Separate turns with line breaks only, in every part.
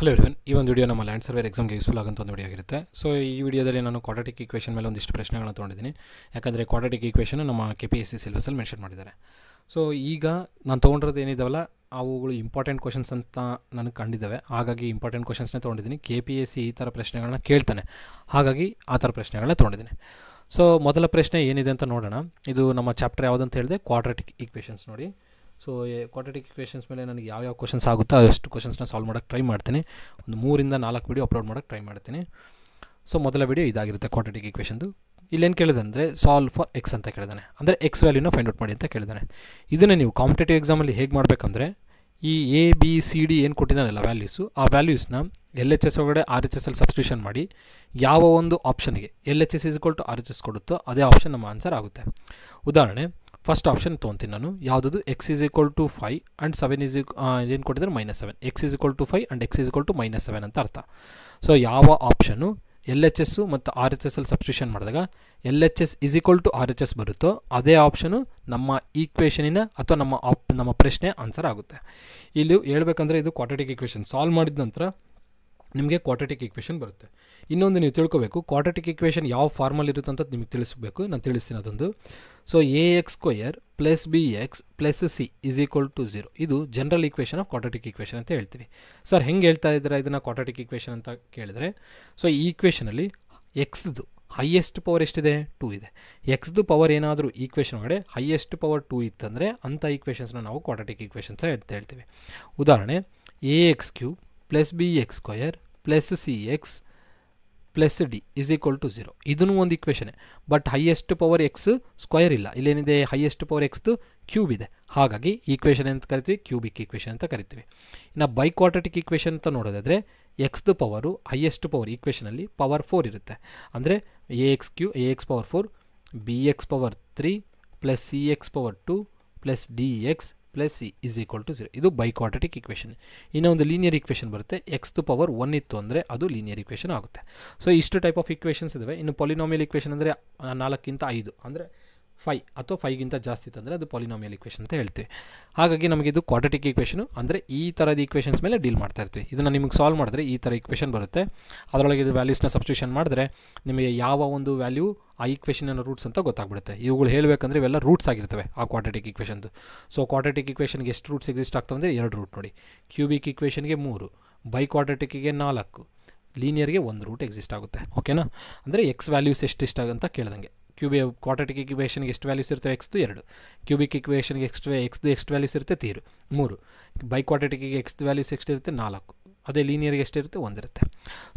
Hello ಇವನ್ ಈ ಒಂದು video ನಮ್ಮ ಲ್ಯಾಂಡ್ ಸರ್ವೇರ್ ಎಕ್ಸಾಮ್ಗೆ ಯೂಸ್ಫುಲ್ ಆಗಂತ ಒಂದು ವಿಡಿಯೋ ಆಗಿರುತ್ತೆ ಸೊ ಈ ವಿಡಿಯೋದಲ್ಲಿ ನಾನು ಕ್ವಾಡ್ರಾಟಿಕ್ ಈಕ್ವೇಷನ್ ಮೇಲೆ ಒಂದಿಷ್ಟು ಪ್ರಶ್ನೆಗಳನ್ನ ತೊಗೊಂಡಿದ್ದೀನಿ ಯಾಕಂದರೆ ಕ್ವಾಡ್ರಾಟಿಕ್ ಈಕ್ವೇಷನ್ ನಮ್ಮ K P S C mention ಮಾಡಿದ್ದಾರೆ ಸೊ ಈಗ ನಾನು ತೊಗೊಂಡಿರೋದು ಏನಿದಾವಲ್ಲ ಅವುಗಳು ಇಂಪಾರ್ಟೆಂಟ್ ಕ್ವಶನ್ಸ್ ಅಂತ ನನಗೆ ಕಂಡಿದ್ದಾವೆ ಹಾಗಾಗಿ ಇಂಪಾರ್ಟೆಂಟ್ ಕ್ವಶನ್ಸ್ನೇ ತೊಗೊಂಡಿದ್ದೀನಿ ಕೆ ಪಿ ಎಸ್ ಸಿ ಈ ಥರ ಪ್ರಶ್ನೆಗಳನ್ನ ಕೇಳ್ತಾನೆ ಹಾಗಾಗಿ ಆ ಥರ ಪ್ರಶ್ನೆಗಳನ್ನ ತೊಗೊಂಡಿದ್ದೀನಿ ಸೊ ಮೊದಲ ಪ್ರಶ್ನೆ ಏನಿದೆ ಅಂತ ನೋಡೋಣ ಇದು ನಮ್ಮ ಚಾಪ್ಟರ್ ಯಾವುದಂತ ಹೇಳಿದೆ ಕ್ವಾಡ್ರಾಟಿಕ್ ಈಕ್ವೇಷನ್ಸ್ ನೋಡಿ ಸೊ ಕ್ವಾಟಿಟಿಕ್ ಕ್ವೆಶನ್ಸ್ ಮೇಲೆ ನನಗೆ ಯಾವ ಯಾವ ಕ್ವಶನ್ಸ್ ಆಗುತ್ತೋ ಅಷ್ಟು ಕ್ವಶನ್ಸ್ನ ಸಾಲ್ವ್ ಮಾಡೋಕ್ಕೆ ಟ್ರೈ ಮಾಡ್ತೀನಿ ಒಂದು ಮೂರಿಂದ ನಾಲ್ಕು ವೀಡಿಯೋ ಅಪ್ಲೋಡ್ ಮಾಡೋಕ್ಕೆ ಟ್ರೈ ಮಾಡ್ತೀನಿ ಸೊ ಮೊದಲ ವೀಡಿಯೋ ಇದಾಗಿರುತ್ತೆ ಕ್ವಾಟಿಟಿಕ್ ಇಕ್ವೇಷನ್ದು ಇಲ್ಲೇನು ಅಂದರೆ ಸಾಲ್ವ್ ಫಾರ್ ಎಕ್ಸ್ ಅಂತ ಕೇಳಿದಾನೆ ಅಂದರೆ ಎಕ್ಸ್ ವ್ಯಾಲ್ಯೂನ ಫೈಂಡ್ ಔಟ್ ಮಾಡಿ ಅಂತ ಕೇಳಿದಾನೆ ಇದನ್ನು ನೀವು ಕಾಂಪಿಟೇಟಿವ್ ಎಕ್ಸಾಮಲ್ಲಿ ಹೇಗೆ ಮಾಡಬೇಕಂದ್ರೆ ಈ ಎ ಬಿ ಸಿ ಡಿ ಏನು ಕೊಟ್ಟಿದ್ದಾನೆಲ್ಲ ವ್ಯಾಲ್ಯೂಸು ಆ ವ್ಯಾಲ್ಯೂಸ್ನ ಎಲ್ ಎಚ್ ಎಸ್ ಒಳಗಡೆ ಆರ್ ಎಚ್ ಎಸ್ ಅಲ್ಲಿ ಸಬ್ಸ್ಟ್ಯೂಷನ್ ಮಾಡಿ ಯಾವ ಒಂದು ಆಪ್ಷನ್ಗೆ L H S is equal R H S ಕೊಡುತ್ತೋ ಅದೇ ಆಪ್ಷನ್ ನಮ್ಮ ಆನ್ಸರ್ ಆಗುತ್ತೆ ಉದಾಹರಣೆ ಫಸ್ಟ್ ಆಪ್ಷನ್ ತೊಗೊತೀನಿ ನಾನು ಯಾವುದು x is equal to five and seven is ಏನು ಕೊಟ್ಟಿದ್ದಾರೆ minus seven x is equal to five and x is equal to minus seven ಅಂತ ಅರ್ಥ ಸೊ ಯಾವ ಆಪ್ಷನು ಎಲ್ ಎಚ್ ಎಸ್ಸು ಮತ್ತು ಆರ್ ಎಚ್ ಎಸ್ ಅಲ್ಲಿ ಸಬ್ಸ್ಟಿಟ್ಯೂಷನ್ ಮಾಡಿದಾಗ L H S is equal to R H S ಬರುತ್ತೋ ಅದೇ option ನಮ್ಮ ಈಕ್ವೇಷನಿನ ಅಥವಾ ನಮ್ಮ ಆಪ್ ನಮ್ಮ ಪ್ರಶ್ನೆ ಆನ್ಸರ್ ಆಗುತ್ತೆ ಇಲ್ಲಿ ಹೇಳ್ಬೇಕಂದ್ರೆ ಇದು ಕ್ವಾಟಟಿಕ್ ಈಕ್ವೇಷನ್ ಸಾಲ್ವ್ ಮಾಡಿದ ನಂತರ ನಿಮಗೆ ಕ್ವಾಟಟಿಕ್ ಈಕ್ವೇಷನ್ ಬರುತ್ತೆ ಇನ್ನೊಂದು ನೀವು ತಿಳ್ಕೋಬೇಕು ಕ್ವಾಟಿಕ್ ಇಕ್ವೇಷನ್ ಯಾವ ಫಾರ್ಮಲ್ಲಿ ಇರುತ್ತೆ ಅಂತ ನಿಮಗೆ ತಿಳಿಸ್ಬೇಕು ನಾನು ತಿಳಿಸ್ತೀನಿ ಅದೊಂದು so a x square plus b x plus c is equal to zero ಇದು general equation of quadratic equation ಅಂತ ಹೇಳ್ತೀವಿ ಸರ್ ಹೆಂಗೆ ಹೇಳ್ತಾ ಇದ್ದೀರಾ ಇದನ್ನು ಕ್ವಾಟಿಕ್ ಇಕ್ವೇಷನ್ ಅಂತ ಕೇಳಿದ್ರೆ ಸೊ ಈ ಇಕ್ವೇಷನಲ್ಲಿ ಎಕ್ಸ್ದು ಹೈಯೆಸ್ಟ್ ಪವರ್ ಎಷ್ಟಿದೆ ಟೂ ಇದೆ ಎಕ್ಸ್ದು ಪವರ್ ಏನಾದರೂ ಈಕ್ವೇಷನ್ ಒಳಗಡೆ ಹೈಯೆಸ್ಟ್ ಪವರ್ ಟೂ ಇತ್ತಂದರೆ ಅಂಥ ಇಕ್ವೇಷನ್ಸ್ನ ನಾವು ಕ್ವಾಟಿಕ್ ಇಕ್ವೇಷನ್ಸ್ ಹೇಳ್ತಾ ಹೇಳ್ತೀವಿ ಉದಾಹರಣೆ a x cube plus b x square plus c x plus d is equal to zero ಇದನ್ನು ಒಂದು ಇಕ್ವೇಷನೇ but highest power x square ಇಲ್ಲ ಇಲ್ಲೇನಿದೆ ಹೈಯೆಸ್ಟ್ ಪವರ್ ಎಕ್ಸ್ದು ಕ್ಯೂಬ್ ಇದೆ ಹಾಗಾಗಿ ಈಕ್ವೇಷನ್ ಅಂತ ಕರಿತೀವಿ ಕ್ಯೂಬಿಕ್ ಈಕ್ವೇಷನ್ ಅಂತ ಕರಿತೀವಿ ಇನ್ನು ಬೈಕ್ವಾಟಿಕ್ ಈಕ್ವೇಷನ್ ಅಂತ ನೋಡೋದಾದರೆ ಎಕ್ಸ್ದು ಪವರು ಹೈಯೆಸ್ಟ್ ಪವರ್ ಈಕ್ವೇಷನಲ್ಲಿ ಪವರ್ ಫೋರ್ ಇರುತ್ತೆ ಅಂದರೆ a x cube a x power four b x power three plus c x power two plus d x plus c is equal to zero ಇದು biquadratic equation ಇನ್ನು ಒಂದು linear equation ಬರುತ್ತೆ x to power one ಇತ್ತು ಅಂದರೆ ಅದು linear equation ಆಗುತ್ತೆ so ಇಷ್ಟು type of ಇಕ್ವೇಷನ್ಸ್ ಇದ್ದಾವೆ ಇನ್ನು ಪಾಲಿನಾಮಿಯಲ್ ಇಕ್ವೇಷನ್ ಅಂದರೆ ನಾಲ್ಕಿಂತ ಐದು ಅಂದರೆ ಫೈ ಅಥವಾ ಫೈಗಿಂತ ಜಾಸ್ತಿ ಅಂದರೆ ಅದು ಪಾಲಿನಾಮಿಯಲ್ ಇಕ್ವೇಷನ್ ಅಂತ ಹೇಳ್ತೀವಿ ಹಾಗಾಗಿ ನಮಗೆ ಇದು ಕ್ವಾಟಿಕ್ ಇಕ್ವೇಷನು ಅಂದರೆ ಈ ಥರದ ಇಕ್ವೇಷನ್ಸ್ ಮೇಲೆ ಡೀಲ್ ಮಾಡ್ತಾ ಇರ್ತೀವಿ ಇದನ್ನು ನಿಮಗೆ ಸಾಲ್ವ್ ಮಾಡಿದ್ರೆ ಈ ಥರ ಇಕ್ವೇಷನ್ ಬರುತ್ತೆ ಅದರೊಳಗೆ ಇದು ವ್ಯಾಲ್ಯೂಸ್ನ ಸಬ್ಸ್ಟ್ಯೂಷನ್ ಮಾಡಿದ್ರೆ ನಿಮಗೆ ಯಾವ ಒಂದು ವ್ಯಾಲ್ಯೂ ಆ ಇಕ್ವೇಷನ್ನ ರೂಟ್ಸ್ ಅಂತ ಗೊತ್ತಾಗ್ಬಿಡುತ್ತೆ ಇವುಗಳು ಹೇಳಬೇಕಂದ್ರೆ ಇವೆಲ್ಲ ರೂಟ್ಸ್ ಆಗಿರ್ತವೆ ಆ ಕ್ವಾಟಿಕ್ ಇಕ್ವೇಷನ್ದು ಸೊ ಕ್ವಾಟಿಕ್ ಇಕ್ವೇಷನ್ಗೆ ಎಷ್ಟು ರೂಟ್ಸ್ ಎಕ್ಸಿಸ್ಟ್ ಆಗ್ತವೆ ಅಂದರೆ ಎರಡು ರೂಟ್ ನೋಡಿ ಕ್ಯೂಬಿಕ್ ಇಕ್ವೇಷನ್ಗೆ ಮೂರು ಬೈ ಕ್ವಾಟಿಕ್ಗೆ ನಾಲ್ಕು ಲೀನಿಯರ್ಗೆ ಒಂದು ರೂಟ್ ಎಕ್ಸಿಸ್ಟ್ ಆಗುತ್ತೆ ಓಕೆನಾ ಅಂದರೆ ಎಕ್ಸ್ ವ್ಯಾಲ್ಯೂಸ್ ಇಷ್ಟ ಅಂತ ಕೇಳ್ದಂಗೆ ಕ್ಯೂಬಿ ಕ್ವಾಟಟಿಕ್ ಇಕ್ವೇಷನ್ಗೆ ಎಷ್ಟು ವ್ಯಾಲ್ಯೂಸ್ ಇರ್ತವೆ ಎಕ್ಸ್ದು ಎರಡು ಕ್ಯೂಬಿಕ್ ಇಕ್ವೇಷನ್ಗೆ ಎಕ್ಸ್ಟ್ ಎಕ್ಸ್ದು ಎಷ್ಟು ವ್ಯಾಲ್ಯೂಸ್ ಇರುತ್ತೆ ತೀರು ಮೂರು ಬೈ ಕ್ವಾಟಟಿಕ್ಗೆ ಎಕ್ಸ್ದು ವ್ಯಾಲ್ಯೂಸ್ ಎಕ್ಸ್ ಇರುತ್ತೆ ನಾಲ್ಕು ಅದೇ ಲೀನಿಯರ್ಗೆ ಎಷ್ಟಿರುತ್ತೆ ಒಂದಿರುತ್ತೆ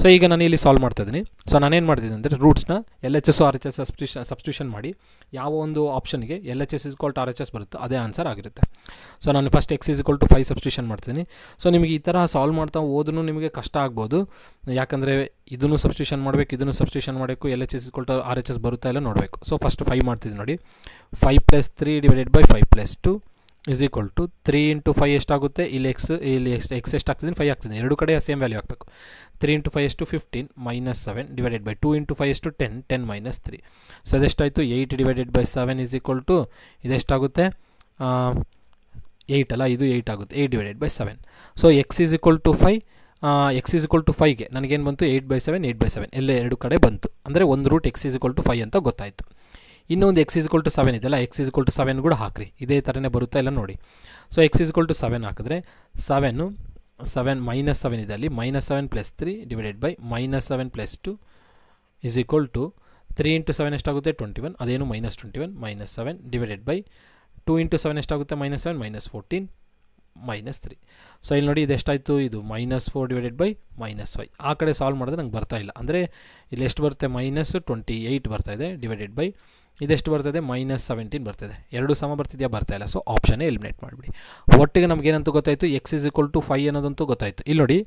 ಸೊ ಈಗ ನಾನು ಇಲ್ಲಿ ಸಾಲ್ವ್ ಮಾಡ್ತಾ ಇದ್ದೀನಿ ಸೊ ನಾನೇನು ಮಾಡ್ತಿದ್ದೀನಿ ಅಂದರೆ ರೂಟ್ಸ್ನ L H S R H S substitution substitution ಮಾಡಿ ಯಾವ ಒಂದು ಆಪ್ಷನ್ಗೆ L H S is to R H S ಬರುತ್ತೆ ಅದೇ ಆನ್ಸರ್ ಆಗಿರುತ್ತೆ ಸೊ ನಾನು first x is equal to five substitution ಮಾಡ್ತೀನಿ ಸೊ ನಿಮಗೆ ಈ ಥರ ಸಾಲ್ವ್ ಮಾಡ್ತಾ ಓದೂ ನಿಮಗೆ ಕಷ್ಟ ಆಗ್ಬೋದು ಯಾಕಂದರೆ ಇದನ್ನು ಸಬ್ಸ್ಟ್ಯೂಷನ್ ಮಾಡಬೇಕು ಇದನ್ನು ಸಬ್ಸ್ಟ್ಯೂಷನ್ ಮಾಡಬೇಕು L H S is equal to R H S ಬರುತ್ತಾ ಇಲ್ಲ ನೋಡಬೇಕು ಸೊ ಫಸ್ಟ್ ಫೈವ್ ಮಾಡ್ತಿದ್ದೀನಿ ನೋಡಿ five plus three divided by five plus two is equal to three into five ಎಷ್ಟಾಗುತ್ತೆ ಇಲ್ಲಿ ಎಕ್ಸ್ ಇಲ್ಲಿ ಎಕ್ಸ್ ಎಕ್ಸ್ ಆಗ್ತದೆ ಫೈ ಆಗ್ತದೆ ಎರಡು ಕಡೆ ಸೇಮ್ ವ್ಯಾಲ್ಯೂ ಆಗಬೇಕು ತ್ರೀ ಇಂಟು ಫೈ ಎಷ್ಟು fifteen minus seven divided by two into five ಎಷ್ಟು ten ten minus three so ಅದೆಷ್ಟಾಯಿತು eight divided by seven is equal to ಇದೆಷ್ಟಾಗುತ್ತೆ ಏಯ್ಟ್ ಅಲ್ಲ ಇದು ಏಯ್ಟ್ ಆಗುತ್ತೆ eight divided by seven so x is equal to five x is equal to ಫೈವ್ಗೆ ನನಗೇನು ಬಂತು eight by seven eight by seven ಎಲ್ಲ ಎರಡು ಕಡೆ ಬಂತು ಅಂದರೆ ಒಂದು root X is equal to five ಅಂತ ಗೊತ್ತಾಯಿತು ಇನ್ನೊಂದು ಎಕ್ಸ್ ಇಸ್ಕೊಲ್ ಟು ಸೆವೆನ್ ಇದೆಲ್ಲ ಎಕ್ಸ್ ಇಸ್ಕೊಲ್ ಟು ಸೆವೆನ್ ಕೂಡ ಹಾಕಿರಿ ಇದೇ ಥರನೇ ಬರುತ್ತಾ ಇಲ್ಲ ನೋಡಿ ಸೊ ಎಕ್ಸ್ ಇಸ್ಕೊಲ್ ಟು ಸೆವೆನ್ ಹಾಕಿದ್ರೆ ಸೆವೆನ್ನು ಸೆವೆನ್ ಮೈನಸ್ ಸೆವೆನ್ ಇದೆ ಅಲ್ಲಿ minus seven plus three divided by minus seven plus two is equal to three into seven ಎಷ್ಟಾಗುತ್ತೆ ಟ್ವೆಂಟಿ ಒನ್ ಅದೇನು minus twenty one minus seven divided by two into seven ಎಷ್ಟಾಗುತ್ತೆ minus seven minus fourteen minus three so ಇಲ್ಲಿ ನೋಡಿ ಇದೆಷ್ಟಾಯಿತು ಇದು minus four divided by minus five ಆ ಕಡೆ solve ಮಾಡಿದ್ರೆ ನಂಗೆ ಬರ್ತಾ ಇಲ್ಲ ಅಂದರೆ ಇಲ್ಲಿ ಎಷ್ಟು ಬರುತ್ತೆ ಮೈನಸ್ ಟ್ವೆಂಟಿ ಏಯ್ಟ್ ಬರ್ತಾಯಿದೆ ಡಿವೈಡೆಡ್ ಬೈ ಇದೆಷ್ಟು ಬರ್ತದೆ ಮೈನಸ್ ಸೆವೆಂಟೀನ್ ಬರ್ತದೆ ಎರಡು ಸಮ ಬರ್ತಿದೆಯಾ ಬರ್ತಾ ಇಲ್ಲ ಸೊ ಆಪ್ಷನ್ನೇ ಎಲಿಮಿನೇಟ್ ಮಾಡಿಬಿಡಿ ಒಟ್ಟಿಗೆ ನಮಗೇನಂತೂ ಗೊತ್ತಾಯಿತು x is equal to five ಅನ್ನೋದಂತೂ ಗೊತ್ತಾಯಿತು ಇಲ್ಲಿ ನೋಡಿ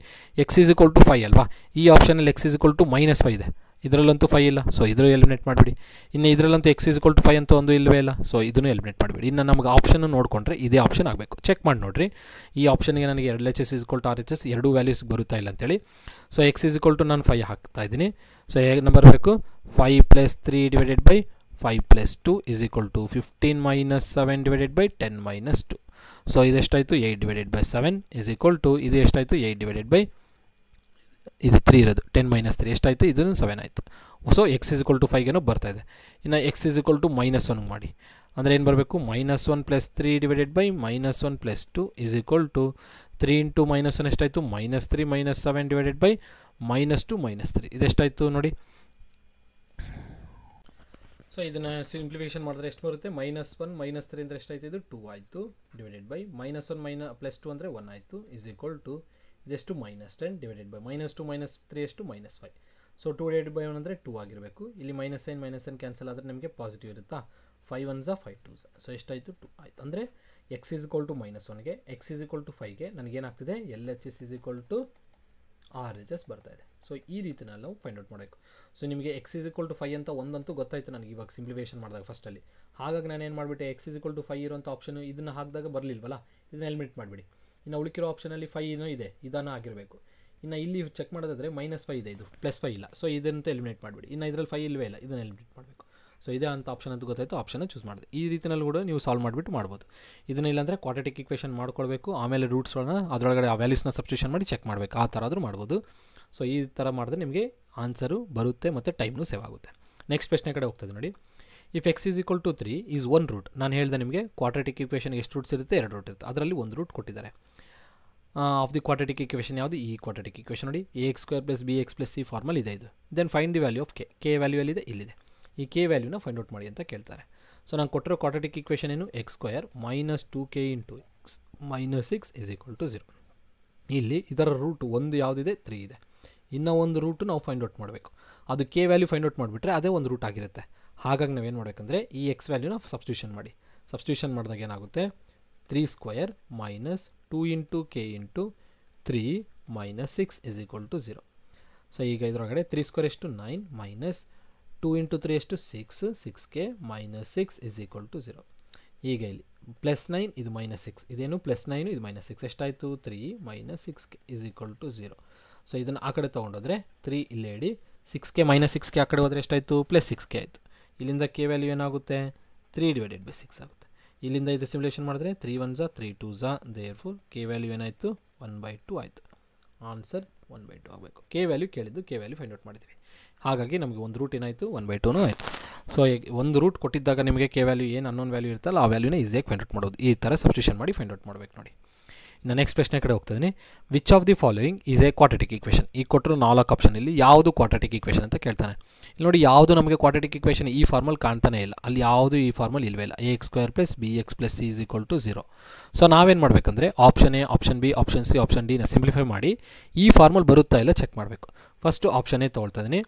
x is equal to five ಅಲ್ವಾ ಈ ಆಪ್ಷನಲ್ಲಿ x is equal to minus five ಇದೆ ಇದರಲ್ಲಂತೂ ಫೈ ಇಲ್ಲ ಸೊ ಇದರೂ ಎಲಿಮಿನೇಟ್ ಮಾಡಿಬಿಡಿ ಇನ್ನು ಇದರಲ್ಲಂತೂ x is equal to five ಅಂತೂ ಒಂದು ಇಲ್ಲವೇ ಇಲ್ಲ ಸೊ ಇದನ್ನು ಎಲಿಮಿನೇಟ್ ಮಾಡಿಬಿಡಿ ಇನ್ನು ನಮ್ಗೆ ಆಪ್ಷನ್ನು ನೋಡಿಕೊಂಡ್ರೆ ಇದೇ ಆಪ್ಷನ್ ಆಗಬೇಕು ಚೆಕ್ ಮಾಡಿ ನೋಡಿರಿ ಈ ಆಪ್ಷನ್ಗೆ ನನಗೆ ಎರಡು H S is to R H S ಎರಡು ವ್ಯಾಲ್ಯೂಸ್ ಬರುತ್ತಾ ಇಲ್ಲ ಅಂತೇಳಿ so x is equal to ನಾನು ಫೈ ಹಾಕ್ತಾ ಇದ್ದೀನಿ ಸೊ ಹೇಗೆ ನಂಬರ್ ಬೇಕು five plus three divided by 5 plus two is equal to 15 minus 7 divided by 10 minus 2. So ಇದೆಷ್ಟಾಯಿತು eight divided by seven is equal to ಇದು ಎಷ್ಟಾಯಿತು ಏಯ್ಟ್ ಡಿವೈಡೆಡ್ ಬೈ ಇದು three ಇರೋದು ಟೆನ್ ಮೈನಸ್ ತ್ರೀ ಎಷ್ಟಾಯಿತು ಇದನ್ನು seven ಆಯಿತು so x is equal to ಫೈವ್ಗೇನೋ ಬರ್ತಾಯಿದೆ ಇನ್ನು x is equal to minus ಒನ್ಗೆ ಮಾಡಿ ಅಂದರೆ ಏನು ಬರಬೇಕು minus one plus three divided by minus one plus two is equal to three into minus one ಎಷ್ಟಾಯಿತು minus three minus seven divided by minus two minus three ಇದೆಷ್ಟಾಯಿತು ನೋಡಿ so ಇದನ್ನು simplification ಮಾಡಿದ್ರೆ ಎಷ್ಟು ಬರುತ್ತೆ ಮೈನಸ್ ಒನ್ ಮೈನಸ್ ತ್ರೀ ಅಂದರೆ ಎಷ್ಟಾಯಿತು ಇದು ಟೂ ಆಯಿತು divided by minus one minus plus two ಅಂದರೆ ಒನ್ ಆಯಿತು ಇಸ್ ಈಕ್ವಲ್ ಟು ಇದೆಷ್ಟು minus ten divided by minus two minus three ಎಷ್ಟು minus five so two divided by one ಅಂದರೆ two ಆಗಿರಬೇಕು ಇಲ್ಲಿ minus sign minus sign cancel ಆದರೆ ನಮಗೆ positive ಇರುತ್ತಾ ಫೈವ್ ಒನ್ ಒನ್ಸಾ ಫೈವ್ ಟೂಸ ಸೊ ಎಷ್ಟಾಯಿತು ಟು ಆಯಿತು ಅಂದರೆ x is equal to minus ಒನ್ಗೆ ಎಕ್ಸ್ ಈಸ್ ಇಕ್ವಲ್ ಟು ಫೈವ್ಗೆ ನನಗೇನಾಗ್ತಿದೆ L H is is equal to R S ಬರ್ತಾ ಇದೆ ಸೊ ಈ ರೀತಿ ನಾವು ಫೈಂಡ್ ಔಟ್ ಮಾಡಬೇಕು ಸೊ ನಿಮಗೆ ಎಕ್ಸ್ ಇಸ್ ಟು ಫೈ ಅಂತ ಒಂದಂತೂ ಗೊತ್ತಾಯಿತು ನನಗೆ ಇವಾಗ ಸಿಂಪ್ಲಿಫಿಕೇಶನ್ ಮಾಡಿದಾಗ ಫಸ್ಟಲ್ಲಿ ಹಾಗಾಗಿ ನಾನು ಏನು ಮಾಡಿಬಿಟ್ಟೆ x is equal to five ಇರೋಂಥ ಆಪ್ಷನ್ ಇದನ್ನು ಹಾಕಿದಾಗ ಬರಲಿಲ್ವಲ್ಲ ಇದನ್ನ ಎಲಿಮಿನೇಟ್ ಮಾಡಿಬಿಡಿ ಇನ್ನು ಉಳಿಕಿರೋ ಆಪ್ಷನಲ್ಲಿ ಫೈ ಏನೋ ಇದೆ ಇದನ್ನು ಆಗಿರಬೇಕು ಇನ್ನು ಇಲ್ಲಿ ಚೆಕ್ ಮಾಡೋದಾದರೆ ಮೈನಸ್ ಫೈ ಇದೆ ಇದು ಪ್ಲಸ್ ಫೈ ಇಲ್ಲ ಸೊ ಇದಂತ ಎಲಿಮಿನೇಟ್ ಮಾಡಿಬಿಡಿ ಇನ್ನು ಇದರಲ್ಲಿ ಫೈ ಇಲ್ಲವೇ ಇಲ್ಲ ಇದನ್ನು ಎಲಿಮಿನೇಟ್ ಮಾಡಬೇಕು ಸೊ ಇದೇ ಅಂತ ಆಪ್ಷನ್ ಅಂತ ಗೊತ್ತಾಯಿತು ಆಪ್ಷನ್ನ ಚೂಸ್ ಮಾಡಿದೆ ಈ ರೀತಿಯಲ್ಲಿ ಕೂಡ ನೀವು ಸಾಲ್ವ್ ಮಾಡಿಬಿಟ್ಟು ಮಾಡ್ಬೋದು ಇದನ್ನ ಇಲ್ಲಾಂದರೆ ಕ್ವಾಟಿಕ್ ಇಕ್ವೇಷನ್ ಮಾಡ್ಕೊಳ್ಬೇಕು ಆಮೇಲೆ ರೂಟ್ಸ್ಗಳನ್ನ ಅದರೊಳಗಡೆ ಆ ವ್ಯಾಲ್ಯೂಸ್ನ ಸಬ್ಸ್ಟ್ಯೂಷನ್ ಮಾಡಿ ಚೆಕ್ ಮಾಡಬೇಕು ಆ ಥರ ಆದರೂ ಮಾಡ್ಬೋದು ಸೊ ಈ ಥರ ಮಾಡಿದ್ರೆ ನಿಮಗೆ ಆನ್ಸರು ಬರುತ್ತೆ ಮತ್ತು ಟೈಮ್ನೂ ಸೇವ್ ಆಗುತ್ತೆ ನೆಕ್ಸ್ಟ್ ಪ್ರಶ್ನೆ ಕಡೆ ಹೋಗ್ತದೆ ನೋಡಿ if x is equal to three is one root ನಾನು ಹೇಳಿದೆ ನಿಮಗೆ ಕ್ವಾಟಿಕ್ ಇಕ್ವೇಷನ್ಗೆ ಎಷ್ಟು ರೂಟ್ಸ್ ಇರುತ್ತೆ ಎರಡು ರೂಟ್ ಇರುತ್ತೆ ಅದರಲ್ಲಿ ಒಂದು ರೂಟ್ ಕೊಟ್ಟಿದ್ದಾರೆ ಆಫ್ ದಿ ಕ್ವಾಟಿಟಿಕ್ ಇಕ್ವೇಷನ್ ಯಾವುದು ಈ ಕ್ವಾಟಿಟಿಕ್ ಇಕ್ವೇಷನ್ ನೋಡಿ a x square plus b x plus c formal ಇದೆ ಇದು then find the value of k k value ಅಲ್ಲಿದೆ ಇಲ್ಲಿದೆ ಈ ಕೆ ವ್ಯಾಲ್ಯೂನ ಫೈಂಡ್ ಔಟ್ ಮಾಡಿ ಅಂತ ಕೇಳ್ತಾರೆ ಸೊ ನಾನು ಕೊಟ್ಟಿರೋ ಕ್ವಾಟಿಕ್ ಇಕ್ವೇಷನ್ ಏನು x square minus two k into x minus six is equal to zero ಇಲ್ಲಿ ಇದರ ರೂಟ್ ಒಂದು ಯಾವುದಿದೆ ತ್ರೀ ಇದೆ ಇನ್ನೂ ಒಂದು ರೂಟು ನಾವು ಫೈಂಡ್ ಔಟ್ ಮಾಡಬೇಕು ಅದು ಕೆ ವ್ಯಾಲ್ಯೂ ಫೈಂಡ್ ಔಟ್ ಮಾಡಿಬಿಟ್ರೆ ಅದೇ ಒಂದು ರೂಟ್ ಆಗಿರುತ್ತೆ ಹಾಗಾಗಿ ನಾವು ಏನು ಮಾಡಬೇಕಂದ್ರೆ ಈ ಎಕ್ಸ್ ವ್ಯಾಲ್ಯೂನ ಸಬ್ಸ್ಟ್ಯೂಷನ್ ಮಾಡಿ ಸಬ್ಸ್ಟ್ಯೂಷನ್ ಮಾಡಿದಾಗ ಏನಾಗುತ್ತೆ three square minus two into k into three minus six is equal to zero so ಈಗ ಇದರೊಳಗಡೆ ತ್ರೀ ಸ್ಕ್ವೇರ್ ಎಷ್ಟು nine minus two into three ಎಷ್ಟು six six k minus six is equal to zero ಈಗ ಇಲ್ಲಿ plus nine ಇದು minus six ಇದೇನು plus nine ಇದು minus six ಎಷ್ಟಾಯಿತು three minus six k is equal to zero so ಇದನ್ನು ಆ ಕಡೆ ತೊಗೊಂಡೋದ್ರೆ ತ್ರೀ ಇಲ್ಲೇ ಇಡಿ six k minus six k ಆ ಕಡೆ ಹೋದರೆ ಎಷ್ಟಾಯಿತು ಪ್ಲಸ್ ಸಿಕ್ಸ್ ಕೆ ಆಯಿತು ಇಲ್ಲಿಂದ ಕೆ ವ್ಯಾಲ್ಯೂ ಏನಾಗುತ್ತೆ ತ್ರೀ ಡಿವೈಡೆಡ್ ಬೈ ಸಿಕ್ಸ್ ಆಗುತ್ತೆ ಇಲ್ಲಿಂದ ಇದು ಸಿಮ್ಯುಲೇಷನ್ ಮಾಡಿದ್ರೆ ತ್ರೀ ಒನ್ ಝಾ ತ್ರೀ ಟೂ ಝಾ ದೇರ್ ಫೋರ್ ಕೆ ವ್ಯಾಲ್ಯೂ ಏನಾಯಿತು ಒನ್ ಬೈ ಟು ಆಯಿತು ಆನ್ಸರ್ ಒನ್ ಬೈ ಟು ಆಗಬೇಕು ಕೆ ವ್ಯಾಲ್ಯೂ ಕೇಳಿದ್ದು ಕೆ ವ್ಯಾಲ್ಯೂ ಫೈಂಡ್ ಔಟ್ ಮಾಡಿದ್ವಿ ಹಾಗಾಗಿ ನಮಗೆ ಒಂದು ರೂಟ್ ಏನಾಯಿತು ಒನ್ ಬೈ ಟೂನು ಆಯಿತು ಸೊ ಒಂದು ರೂಟ್ ಕೊಟ್ಟಿದ್ದಾಗ ನಿಮಗೆ ಕೆ ವ್ಯಾಲ್ಯೂ ಏನು ಅನ್ನೋನ್ ವ್ಯಾಲ್ಯೂ ಇರ್ತಲ್ಲ ಆ ವ್ಯಾಲ್ಯೂನ ಈಸಿಯಾಗಿ ಫೈಂಡ್ ಔಟ್ ಮಾಡೋದು ಈ ಥರ ಸಬ್ಸ್ಟ್ಯೂಷನ್ ಮಾಡಿ ಫೈಂಡ್ ಔಟ್ ಮಾಡಬೇಕು ನೋಡಿ ನಾನು ನೆಕ್ಸ್ಟ್ ಪ್ರಶ್ನೆ ಕಡೆ ಹೋಗ್ತಿದ್ದೀನಿ which of the following is a quadratic equation ಈ ಕೊಟ್ಟರು ನಾಲ್ಕು ಆಪ್ಷನ್ ಇಲ್ಲಿ ಯಾವುದು ಕ್ವಾಟಿಟಿಕ್ ಇಕ್ವೇಷನ್ ಅಂತ ಕೇಳ್ತಾನೆ ಇಲ್ಲಿ ನೋಡಿ ಯಾವುದು ನಮಗೆ ಕ್ವಾಟಿಟಿಕ್ ಇಕ್ವೇಷನ್ ಈ ಫಾರ್ಮಲ್ ಕಾಣ್ತಾನೆ ಇಲ್ಲ ಅಲ್ಲಿ ಯಾವುದು ಈ ಫಾರ್ಮಲ್ ಇಲ್ಲವೇ ಇಲ್ಲ a x square plus b x plus c is equal to zero so ನಾವೇನು ಮಾಡಬೇಕಂದ್ರೆ option a option b option c option ಡಿನ ಸಿಂಪ್ಲಿಫೈ ಮಾಡಿ ಈ ಫಾರ್ಮಲ್ ಬರುತ್ತಾ ಇಲ್ಲ ಚೆಕ್ ಮಾಡಬೇಕು ಫಸ್ಟು ಆಪ್ಷನ್ನೇ ತೊಗೊಳ್ತಾ ಇದ್ದೀನಿ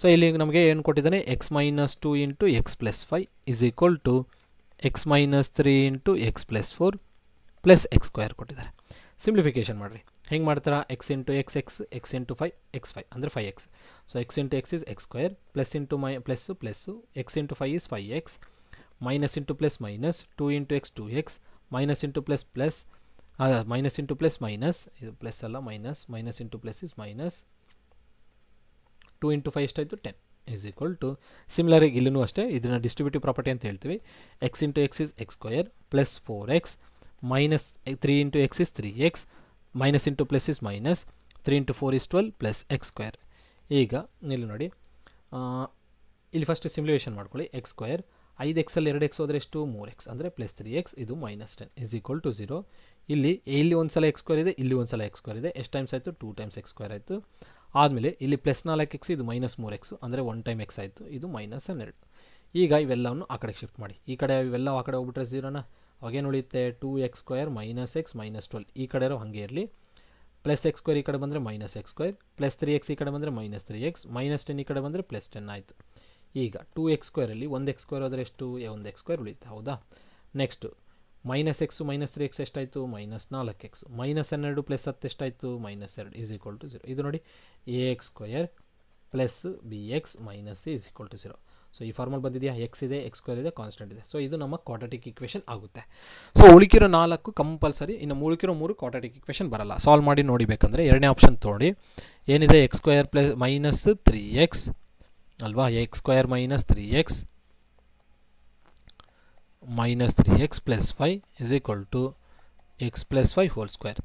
ಸೊ ಇಲ್ಲಿ ನಮಗೆ ಏನು ಕೊಟ್ಟಿದ್ದಾನೆ x minus two into x plus five is equal to x minus three into x plus four plus x square ಕೊಟ್ಟಿದ್ದಾರೆ ಸಿಂಪ್ಲಿಫಿಕೇಷನ್ ಮಾಡಿರಿ ಹೆಂಗೆ ಮಾಡ್ತಾರೆ x into x x x into five x five ಅಂದರೆ five x so x into x is x square plus into ಮೈ plus plus x into five is five x minus into plus minus two into x two x minus into plus plus minus into plus minus ಇದು plus ಅಲ್ಲ minus minus into plus is minus two into five ಎಷ್ಟಾಯಿತು ten is equal to ಸಿಮಿಲರಾಗಿ ಇಲ್ಲೂ ಅಷ್ಟೇ ಇದನ್ನು distributive property ಅಂತ ಹೇಳ್ತೀವಿ x into x is x square plus four x minus three into x is three x minus into plus is minus three into four is twelve plus x square ಈಗ ಇಲ್ಲಿ ನೋಡಿ ಇಲ್ಲಿ first simulation ಮಾಡ್ಕೊಳ್ಳಿ x square ಐದು ಎಕ್ಸಲ್ಲಿ ಎರಡು x ಹೋದರೆ ಎಷ್ಟು ಮೂರು ಎಕ್ಸ್ ಅಂದರೆ ಪ್ಲಸ್ ತ್ರೀ ಎಕ್ಸ್ ಇದು minus ten is equal to zero ಇಲ್ಲಿ ಇಲ್ಲಿ ಒಂದು ಸಲ ಎಕ್ಸ್ ಸ್ಕ್ವೇರ್ ಇದೆ ಇಲ್ಲಿ ಒಂದು ಸಲ ಎಕ್ಸ್ ಸ್ಕ್ವೇರ್ ಇದೆ ಎಷ್ಟು ಟೈಮ್ಸ್ ಆಯಿತು ಟೂ ಟೈಮ್ಸ್ ಎಕ್ಸ್ ಸ್ಕ್ವೇರ್ ಆಯಿತು ಆದಮೇಲೆ ಇಲ್ಲಿ ಪ್ಲಸ್ ನಾಲ್ಕು ಎಕ್ಸ್ ಇದು ಮೈನಸ್ ಮೂರು ಎಕ್ಸ್ ಅಂದರೆ ಒನ್ ಟೈಮ್ ಎಕ್ಸ್ ಆಯಿತು ಇದು ಮೈನಸ್ ಹನ್ನೆರಡು ಈಗ ಇವೆಲ್ಲವನ್ನು ಆ ಕಡೆಗೆ ಶಿಫ್ಟ್ ಮಾಡಿ ಈ ಕಡೆ ಇವೆಲ್ಲ ಆ ಕಡೆ ಹೋಗ್ಬಿಟ್ರೆ ಝೀರೋನ ಅವಾಗೇನು ಉಳಿಯುತ್ತೆ two x square minus x minus twelve ಈ ಕಡೆ ಇರೋ ಹಾಗೆ ಇರಲಿ ಪ್ಲಸ್ ಎಕ್ಸ್ ಸ್ಕ್ವೇರ್ ಈ ಕಡೆ ಬಂದರೆ minus x square plus three x ಈ ಕಡೆ ಬಂದರೆ minus three x minus ten ಈ ಕಡೆ ಬಂದರೆ ಪ್ಲಸ್ ಟೆನ್ ಆಯಿತು ಈಗ ಟೂ ಎಕ್ಸ್ ಸ್ಕ್ವೇರಲ್ಲಿ ಒಂದು ಎಕ್ಸ್ ಸ್ಕ್ವೇರ್ ಆದರೆ ಎಷ್ಟು ಒಂದು ಎಕ್ಸ್ ಸ್ಕ್ವೇರ್ ಉಳಿಯುತ್ತೆ ಹೌದಾ next minus x minus three x ಎಷ್ಟಾಯಿತು ಮೈನಸ್ ನಾಲ್ಕು ಎಕ್ಸ್ ಮೈನಸ್ ಹನ್ನೆರಡು ಪ್ಲಸ್ ಹತ್ತು ಎಷ್ಟಾಯಿತು ಮೈನಸ್ ಎರಡು ಈಸ್ ಈಕ್ವಲ್ ಟು ಜೀರೋ ಇದು ನೋಡಿ a x square plus b x minus c is equal to zero so ಈ ಫಾರ್ಮಲ್ ಬಂದಿದೆಯಾ ಎಕ್ಸ್ ಇದೆ ಎಕ್ಸ್ ಸ್ಕ್ವೇರ್ ಇದೆ ಕಾನ್ಸ್ಟೆಂಟ್ ಇದೆ ಸೊ ಇದು ನಮ್ಮ ಕ್ವಾಟಟಿಕ್ ಇಕ್ವೇಷನ್ ಆಗುತ್ತೆ ಸೊ ಉಳಿಕಿರೋ ನಾಲ್ಕು ಕಂಪಲ್ಸರಿ ಇನ್ನು ಮುಳುಕಿರೋ ಮೂರು ಕ್ವಾಟಟಿಕ್ ಇಕ್ವೇಷನ್ ಬರಲ್ಲ ಸಾಲ್ವ್ ಮಾಡಿ ನೋಡಿಬೇಕಂದ್ರೆ ಎರಡನೇ ಆಪ್ಷನ್ ತೊಗೊಳ್ಳಿ ಏನಿದೆ x square plus minus three x ಅಲ್ವಾ x square minus three x minus three x plus five is equal to x plus five whole square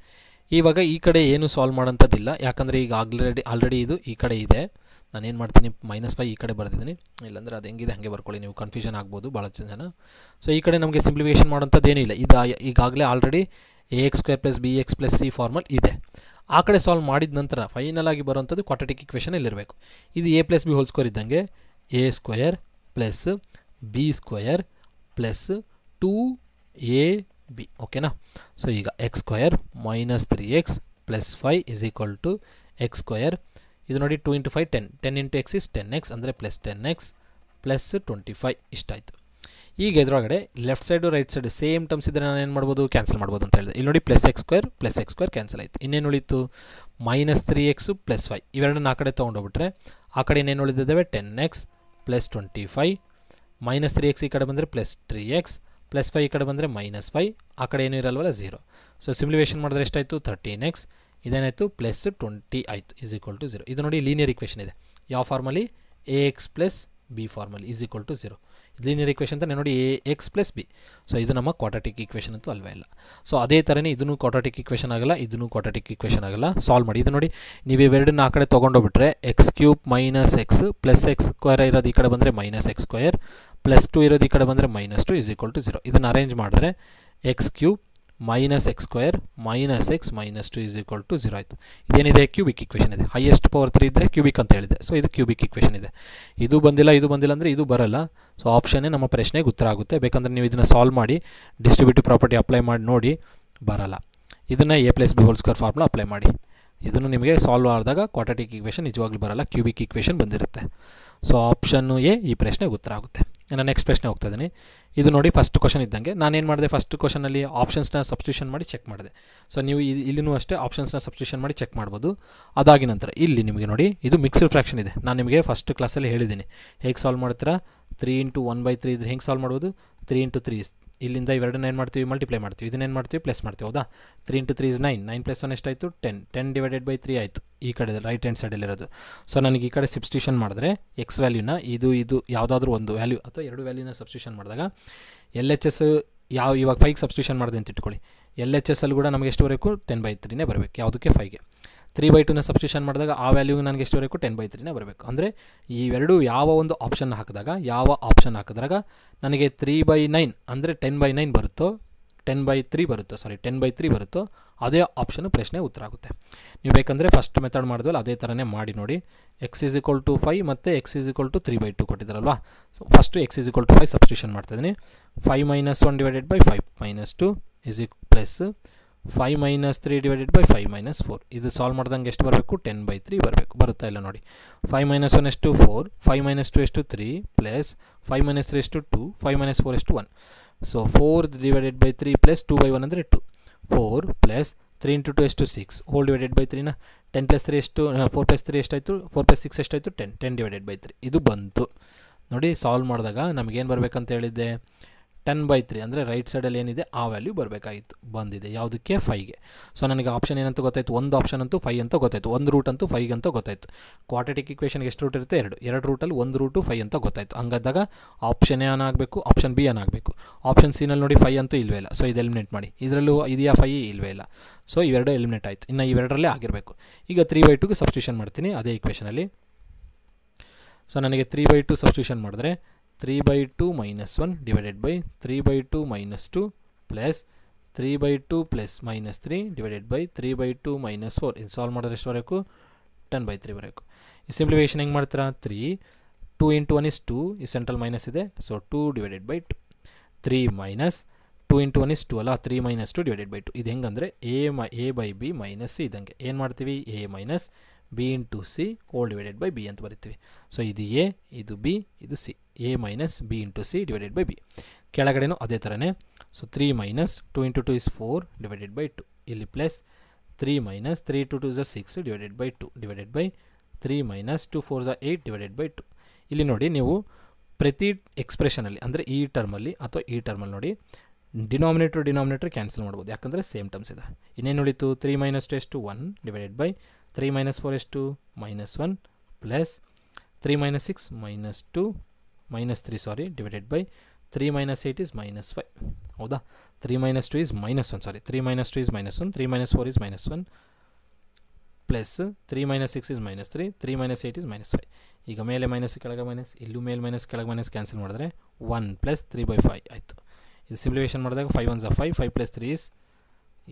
ಇವಾಗ ಈ ಕಡೆ ಏನು ಸಾಲ್ವ್ ಮಾಡೋಂಥದ್ದಿಲ್ಲ ಯಾಕಂದರೆ ಈಗ ಆಲ್ರೆಡಿ ಆಲ್ರೆಡಿ ಇದು ಈ ಕಡೆ ಇದೆ ನಾನು ಏನು ಮಾಡ್ತೀನಿ ಮೈನಸ್ ಫೈ ಈ ಕಡೆ ಬರೆದಿದ್ದೀನಿ ಇಲ್ಲಾಂದರೆ ಅದು ಹೆಂಗಿದೆ ಹಾಗೆ ಬರ್ಕೊಳ್ಳಿ ನೀವು ಕನ್ಫ್ಯೂಷನ್ ಆಗ್ಬೋದು ಭಾಳ ಜನ ಸೊ ಈ ಕಡೆ ನಮಗೆ ಸಿಂಪ್ಲಿಫಿಕೇಷನ್ ಮಾಡೋಂಥದ್ದು ಇದು ಈಗಾಗಲೇ already a x square plus b x plus c formal ಇದೆ ಆ ಕಡೆ ಸಾಲ್ವ್ ಮಾಡಿದ ನಂತರ ಫೈನಲ್ ಆಗಿ ಬರೋವಂಥದ್ದು ಕ್ವಾಟಟಿಕ್ ಇಕ್ವೇಷನ್ ಇಲ್ಲಿರಬೇಕು ಇದು a plus B whole square ಇದ್ದಂಗೆ a square plus b square plus two A B ಓಕೆನಾ ಸೊ ಈಗ x square minus three x plus five is equal to x square ಇದು ನೋಡಿ two into five ten ten into x is ten x ಅಂದರೆ plus ten x plus twenty five ಇಷ್ಟಾಯಿತು ಈಗ ಎದುರೊಳಗಡೆ left side right side same terms ಇದ್ದರೆ ನಾನು ಏನು ಮಾಡ್ಬೋದು ಕ್ಯಾನ್ಸಲ್ ಮಾಡ್ಬೋದು ಅಂತ ಹೇಳಿದೆ ಇಲ್ಲಿ ನೋಡಿ plus x square plus x square cancel ಆಯಿತು ಇನ್ನೇನು ಉಳಿತು minus three x plus five ಇವೆರಡನ್ನ ಆ ಕಡೆ ತೊಗೊಂಡೋಗ್ಬಿಟ್ರೆ ಆ ಕಡೆ ಇನ್ನೇನು ಉಳಿದಿದ್ದಾವೆ ten x plus twenty five minus three x ಈ ಕಡೆ ಬಂದರೆ plus three x plus five ಈ ಕಡೆ ಬಂದರೆ ಮೈನಸ್ ಫೈ ಆ ಕಡೆ ಏನು ಇರಲ್ವಲ್ಲ ಝೀರೋ ಸೊ ಸಿಮ್ಯುಲೇಷನ್ ಮಾಡಿದ್ರೆ ಎಷ್ಟಾಯಿತು ತರ್ಟೀನ್ ಎಕ್ಸ್ ಇದೇನಾಯಿತು ಪ್ಲಸ್ ಟ್ವೆಂಟಿ ಆಯಿತು ಈಸ್ ಈಕ್ವಲ್ ಟು ಝೀರೋ ಇದು ನೋಡಿ ಲೀನಿಯರ್ ಇಕ್ವೇಷನ್ ಇದೆ ಯಾವ ಫಾರ್ಮಲಿ ಎ ಎಕ್ಸ್ ಪ್ಲಸ್ ಬಿ ಫಾರ್ಮಲ್ಲಿ is equal to zero linear equation ಅಂತ ನೋಡಿ a x plus b so ಇದು ನಮ್ಮ ಕ್ವಾಟಟಿಕ್ ಇಕ್ವೇಶನ್ ಅಂತೂ ಅಲ್ವೇ ಇಲ್ಲ ಸೊ ಅದೇ ಥರನೇ ಇದನ್ನು ಕ್ವಾಟಟಿಕ್ ಇಕ್ವೇಷನ್ ಆಗಲ್ಲ ಇದನ್ನು ಕ್ವಾಟಟಿಕ್ ಇಕ್ವೇಷನ್ ಆಗಲ್ಲ ಸಾಲ್ವ್ ಮಾಡಿ ಇದು ನೋಡಿ ನೀವು ಇವೆರಡನ್ನ ಆ ಕಡೆ ತೊಗೊಂಡೋಗ್ಬಿಟ್ರೆ x cube minus x plus x square ಇರೋದು ಈ ಕಡೆ ಬಂದರೆ minus x square plus two ಇರೋದು ಈ ಕಡೆ ಬಂದರೆ minus two is equal to zero ಇದನ್ನು ಅರೇಂಜ್ ಮಾಡಿದ್ರೆ x cube minus x square minus x minus two is equal to zero ಆಯಿತು ಇದೇನಿದೆ ಕ್ಯೂಬಿಕ್ ಇಕ್ವೇಷನ್ ಇದೆ ಹೈಯೆಸ್ಟ್ ಪವರ್ ತ್ರೀ ಇದ್ದರೆ ಕ್ಯೂಬಿಕ್ ಅಂತ ಹೇಳಿದೆ ಸೊ ಇದು ಕ್ಯೂಬಿಕ್ ಇಕ್ವೇಷನ್ ಇದೆ ಇದು ಬಂದಿಲ್ಲ ಇದು ಬಂದಿಲ್ಲ ಅಂದರೆ ಇದು ಬರಲ್ಲ ಸೊ ಆಪ್ಷನ್ನೇ ನಮ್ಮ ಪ್ರಶ್ನೆಗೆ ಉತ್ತರ ಆಗುತ್ತೆ ಬೇಕಂದರೆ ನೀವು ಇದನ್ನು ಸಾಲ್ವ್ ಮಾಡಿ ಡಿಸ್ಟ್ರಿಬ್ಯೂಟಿವ್ ಪ್ರಾಪರ್ಟಿ ಅಪ್ಲೈ ಮಾಡಿ ನೋಡಿ ಬರಲ್ಲ ಇದನ್ನು a plus B whole square formula apply ಮಾಡಿ ಇದನ್ನು ನಿಮಗೆ ಸಾಲ್ವ್ ಆದಾಗ ಕ್ವಾಟಟಿಕ್ ಇಕ್ವೇಷನ್ ನಿಜವಾಗ್ಲೂ ಬರಲ್ಲ ಕ್ಯೂಬಿಕ್ ಇಕ್ವೇಷನ್ ಬಂದಿರುತ್ತೆ ಸೊ ಆಪ್ಷನ್ನು ಎ ಈ ಪ್ರಶ್ನೆಗೆ ಉತ್ತರ ಆಗುತ್ತೆ ನಾನು ನೆಕ್ಸ್ಟ್ ಪ್ರಶ್ನೆ ಹೋಗ್ತಾ ಇದ್ದೀನಿ ಇದು ನೋಡಿ ಫಸ್ಟ್ ಕ್ವಶನ್ ಇದ್ದಂಗೆ ನಾನು ಏನು ಮಾಡಿದೆ ಫಸ್ಟ್ ಕ್ವಶನಲ್ಲಿ ಆಪ್ಷನ್ಸ್ನ ಸಬ್ಸ್ಟ್ಯೂಷನ್ ಮಾಡಿ ಚೆಕ್ ಮಾಡಿದೆ ಸೊ ನೀವು ಇಲ್ಲಿನೂ ಅಷ್ಟೇ ಆಪ್ಷನ್ಸ್ನ ಸಬ್ಸ್ಟ್ಯೂಷನ್ ಮಾಡಿ ಚೆಕ್ ಮಾಡ್ಬೋದು ಅದಾಗಿ ನಂತರ ಇಲ್ಲಿ ನಿಮಗೆ ನೋಡಿ ಇದು ಮಿಕ್ಸ್ಡ್ ಫ್ರ್ಯಾಕ್ಷನ್ ಇದೆ ನಾನು ನಿಮಗೆ ಫಸ್ಟ್ ಕ್ಲಾಸಲ್ಲಿ ಹೇಳಿದ್ದೀನಿ ಹೇಗೆ ಸಾಲ್ವ್ ಮಾಡ್ತೀರಾ three into one by three ಇದ್ರೆ ಹೆಂಗೆ ಸಾಲ್ವ್ ಮಾಡ್ಬೋದು ತ್ರೀ ಇಂಟು ತ್ರೀ ಇಲ್ಲಿಂದ ಇವೆರಡನ್ನ ಏನು ಮಾಡ್ತೀವಿ ಮಲ್ಟಿಪ್ಲೈ ಮಾಡ್ತೀವಿ ಇದನ್ನೇನು ಮಾಡ್ತೀವಿ ಪ್ಲಸ್ ಮಾಡ್ತೀವಿ ಹೌದಾ three into three is nine nine plus one ಎಷ್ಟಾಯಿತು ten ten divided by three ಆಯಿತು ಈ ಕಡೆ ರೈಟ್ ಹ್ಯಾಂಡ್ ಸೈಡಲ್ಲಿರೋದು ಸೊ ನನಗೆ ಈ ಕಡೆ ಸಬ್ಸ್ಟ್ಯೂಷನ್ ಮಾಡಿದ್ರೆ ಎಕ್ಸ್ ವ್ಯಾಲ್ಯೂನ ಇದು ಇದು ಯಾವುದಾದ್ರೂ ಒಂದು ವ್ಯಾಲ್ಯೂ ಅಥವಾ ಎರಡು ವ್ಯಾಲ್ಯೂನ ಸಬ್ಸ್ಟ್ಯೂಷನ್ ಮಾಡಿದಾಗ ಎಲ್ ಎಚ್ ಎಸ್ ಯಾವ ಇವಾಗ ಫೈಗೆ ಸಬ್ಸ್ಟ್ಯೂಷನ್ ಮಾಡಿದೆ ಅಂತ ಇಟ್ಕೊಳ್ಳಿ ಎಲ್ ಎಚ್ ಎಸ್ ಅಲ್ಲಿ ಕೂಡ ನಮಗೆ ಎಷ್ಟು ಬರಬೇಕು ಟೆನ್ ಬೈ ತ್ರೀನೇ ಬರಬೇಕು ಯಾವುದಕ್ಕೆ ಫೈಗೆ ತ್ರೀ ಬೈ ಟೂನ ಸಬ್ಸ್ಟ್ಯೂಷನ್ ಮಾಡಿದಾಗ ಆ ವ್ಯಾಲ್ಯೂ ನನಗೆ ಎಷ್ಟು ಎಷ್ಟುವರೆಗೂ ಟೆನ್ ಬೈ ತ್ರೀನೇ ಬರಬೇಕು ಅಂದರೆ ಇವೆರಡು ಯಾವ ಒಂದು ಆಪ್ಷನ್ ಹಾಕಿದಾಗ ಯಾವ ಆಪ್ಷನ್ ಹಾಕಿದಾಗ ನನಗೆ ತ್ರೀ ಬೈ ನೈನ್ ಅಂದರೆ ಟೆನ್ ಬೈ ನೈನ್ ಬರುತ್ತೋ ಟೆನ್ ಬೈ ತ್ರೀ ಬರುತ್ತೋ ಸಾರಿ ಟೆನ್ ಬೈ ತ್ರೀ ಬರುತ್ತೋ ಅದೇ ಆಪ್ಷನ್ ಪ್ರಶ್ನೆ ಉತ್ತರ ಆಗುತ್ತೆ ನೀವು ಬೇಕಂದರೆ ಫಸ್ಟ್ ಮೆಥಡ್ ಮಾಡಿದ್ವಲ್ಲ ಅದೇ ಥರನೇ ಮಾಡಿ ನೋಡಿ x is equal to five ಮತ್ತು x is equal to three by two ಕೊಟ್ಟಿದ್ದಾರಲ್ವಾ so first x is equal to five substitution ಮಾಡ್ತಾಯಿದ್ದೀನಿ five minus one divided by five minus two is equal plus five minus three divided by five minus four ಇದು solve ಮಾಡ್ದಂಗೆ ಎಷ್ಟು ಬರಬೇಕು ten by three ಬರಬೇಕು ಬರುತ್ತಾ ಇಲ್ಲ ನೋಡಿ five minus one ಎಷ್ಟು ಫೋರ್ ಫೈವ್ ಮೈನಸ್ ಟು ಎಷ್ಟು three plus five minus three ಎಷ್ಟು ಟು ಫೈವ್ ಮೈನಸ್ ಫೋರ್ ಎಷ್ಟು one so four divided by three plus two by one ಅಂದರೆ two four plus three into two ಎಷ್ಟು six whole divided by ತ್ರೀನ ten plus three ಎಷ್ಟು four plus three ಎಷ್ಟಾಯಿತು four plus six ಎಷ್ಟಾಯಿತು ten ten divided by three ಇದು ಬಂತು ನೋಡಿ solve ಮಾಡಿದಾಗ ನಮಗೇನು ಬರಬೇಕಂತ ಹೇಳಿದ್ದೆ ಟೆನ್ ಬೈ ತ್ರೀ ಅಂದರೆ ರೈಟ್ ಸೈಡಲ್ಲಿ ಏನಿದೆ ಆ ವ್ಯಾಲ್ಯೂ ಬರಬೇಕಾಗಿತ್ತು ಬಂದಿದೆ ಯಾವುದಕ್ಕೆ ಫೈಗೆ ಸೊ ನನಗೆ ಆಪ್ಷನ್ ಏನಂತ ಗೊತ್ತಾಯಿತು ಒಂದು ಆಪ್ಷನ್ ಅಂತೂ ಫೈ ಅಂತ ಗೊತ್ತಾಯಿತು ಒಂದು ರೂಟ್ ಅಂತೂ ಫೈಗೆ ಅಂತ ಗೊತ್ತಾಯಿತು ಕ್ವಾಟಿಟಿಕ್ ಇಕ್ವೇಷನ್ಗೆ ಎಷ್ಟು ರೂಟ್ ಇರುತ್ತೆ ಎರಡು ಎರಡು ರೂಟಲ್ಲಿ ಒಂದು ರೂಟು ಫೈ ಅಂತ ಗೊತ್ತಾಯಿತು ಹಂಗಾದಾಗ ಆಪ್ಷನ್ ಆಗಬೇಕು ಆಪ್ಷನ್ ಬಿ ಆಗಬೇಕು ಆಪ್ಷನ್ ನಲ್ಲಿ ನೋಡಿ ಫೈವ್ ಅಂತೂ ಇಲ್ವೇ ಇಲ್ಲ ಸೊ ಇದು ಎಲಿಮಿನೇಟ್ ಮಾಡಿ ಇದರಲ್ಲೂ ಇದೆಯಾ ಫೈ ಇಲ್ವೇ ಇಲ್ಲ ಸೊ ಇವೆರಡು ಎಲಿಮಿನೇಟ್ ಆಯಿತು ಇನ್ನು ಇವೆರಡರಲ್ಲೇ ಆಗಿರಬೇಕು ಈಗ ತ್ರೀ ಬೈ ಟುಗೆ ಸಬ್ಸ್ಟ್ಯೂಷನ್ ಮಾಡ್ತೀನಿ ಅದೇ ಇಕ್ವೇಷನಲ್ಲಿ ಸೊ ನನಗೆ ತ್ರೀ ಬೈ ಟು ಸಬ್ಸ್ಟ್ಯೂಷನ್ ಮಾಡಿದ್ರೆ three by two minus one divided by three by two minus two plus three by two plus minus three divided by three by two minus 4 ಇದು solve ಮಾಡಿದ್ರೆ ಎಷ್ಟುವರೆಗೂ ten by three ಈ simplification ಹೆಂಗೆ ಮಾಡ್ತೀರಾ three two into one is two ಈ central minus ಇದೆ so two divided by two three minus two into one is to ಅಲ್ಲ three minus two divided by two ಇದು ಹೆಂಗಂದರೆ ಎ ಮೈ a by b minus c ಇದಂಗೆ ಏನು ಮಾಡ್ತೀವಿ a minus b into c whole divided by b ಅಂತ ಬರಿತೀವಿ so ಇದು ಎ ಇದು ಬಿ ಇದು c a minus b into c divided by b ಕೆಳಗಡೆನೂ ಅದೇ ಥರನೇ so three minus two into two is four divided by two ಇಲ್ಲಿ plus three minus three two two ಝ six divided by two divided by three minus two four ಝ eight divided by two ಇಲ್ಲಿ ನೋಡಿ ನೀವು ಪ್ರತಿ ಎಕ್ಸ್ಪ್ರೆಷನಲ್ಲಿ ಅಂದರೆ ಈ ಟರ್ಮಲ್ಲಿ ಅಥವಾ ಈ ಟರ್ಮಲ್ಲಿ ನೋಡಿ ಡಿನಾಮಿನೇಟರ್ ಡಿನಾಮಿನೇಟರ್ ಕ್ಯಾನ್ಸಲ್ ಮಾಡ್ಬೋದು ಯಾಕಂದರೆ ಸೇಮ್ ಟರ್ಮ್ಸ್ ಇದೆ ಇನ್ನೇನು ಉಳಿತು ತ್ರೀ ಮೈನಸ್ ಟು ಎಷ್ಟು one divided by three minus four ಎಷ್ಟು minus one plus three minus six minus two minus three sorry divided by three minus eight is minus five ಹೌದಾ three minus two is minus one sorry three minus two is minus one three minus four is minus one plus three minus six is minus three three minus eight is minus five ಈಗ ಮೇಲೆ minus ಕೆಳಗೆ minus ಇಲ್ಲೂ ಮೇಲೆ minus ಕೆಳಗೆ minus cancel ಮಾಡಿದ್ರೆ one plus three by five ಆಯಿತು ಇದು simplification ಮಾಡಿದಾಗ five ones five five plus three is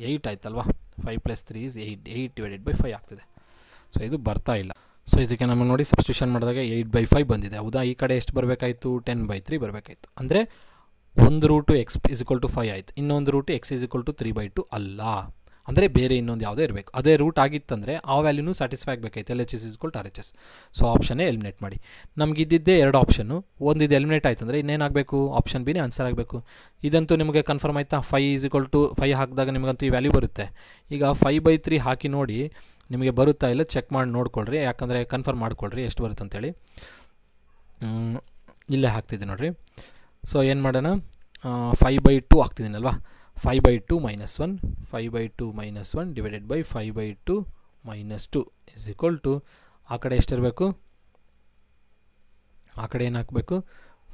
eight ಆಯ್ತಲ್ವಾ five plus three is eight eight divided by five ಆಗ್ತಿದೆ ಸೊ ಇದು ಬರ್ತಾ ಇಲ್ಲ ಸೊ ಇದಕ್ಕೆ ನಮಗೆ ನೋಡಿ ಸಬ್ಸ್ಟ್ಯೂಷನ್ ಮಾಡಿದಾಗ ಏಯ್ಟ್ ಬೈ ಫೈವ್ ಬಂದಿದೆ ಹೌದಾ ಈ ಕಡೆ ಎಷ್ಟು ಬರಬೇಕಾಯಿತು ಟೆನ್ ಬೈ ತ್ರೀ ಬರಬೇಕಾಯಿತು ಅಂದರೆ ಒಂದು root x is two five ಆಯಿತು ಇನ್ನೊಂದು root x is equal to three by two ಅಲ್ಲ ಅಂದರೆ ಬೇರೆ ಇನ್ನೊಂದು ಯಾವುದೇ ಇರಬೇಕು ಅದೇ ರೂಟ್ ಆಗಿತ್ತಂದರೆ ಆ ವ್ಯಾಲ್ಯೂನು ಸ್ಯಾಟಿಸ್ಫೈ ಆಗಬೇಕಾಯ್ತು L H S is equal to R H S so ಆಪ್ಷನ್ನೇ ಎಲಿಮಿನೇಟ್ ಮಾಡಿ ನಮಗೆ ಎರಡು ಆಪ್ಷನ್ನು ಒಂದು ಇದು ಎಲಿಮಿನೇಟ್ ಆಯ್ತು ಅಂದರೆ ಇನ್ನೇನಾಗಬೇಕು ಆಪ್ಷನ್ ಬಿನೇ ಆನ್ಸರ್ ಆಗಬೇಕು ಇದಂತೂ ನಿಮಗೆ ಕನ್ಫರ್ಮ್ ಆಯ್ತಾ five is equal to five ಹಾಕಿದಾಗ ನಿಮಗಂತೂ ಈ ವ್ಯಾಲ್ಯೂ ಬರುತ್ತೆ ಈಗ ಫೈವ್ ಬೈ ತ್ರೀ ಹಾಕಿ ನೋಡಿ ನಿಮಗೆ ಬರುತ್ತಾ ಇಲ್ಲ ಚೆಕ್ ಮಾಡಿ ನೋಡ್ಕೊಳ್ರಿ ಯಾಕಂದರೆ ಕನ್ಫರ್ಮ್ ಮಾಡ್ಕೊಳ್ರಿ ಎಷ್ಟು ಬರುತ್ತೆ ಅಂತೇಳಿ ಇಲ್ಲೇ ಹಾಕ್ತಿದ್ದೆ ನೋಡಿರಿ ಸೊ ಏನು ಮಾಡೋಣ ಫೈವ್ ಬೈ ಟು ಹಾಕ್ತಿದ್ದೀನಲ್ವಾ five by two minus one five by two minus one divided by five by two minus two is equal to ಆ ಕಡೆ ಎಷ್ಟಿರಬೇಕು ಆ ಕಡೆ ಏನು ಹಾಕಬೇಕು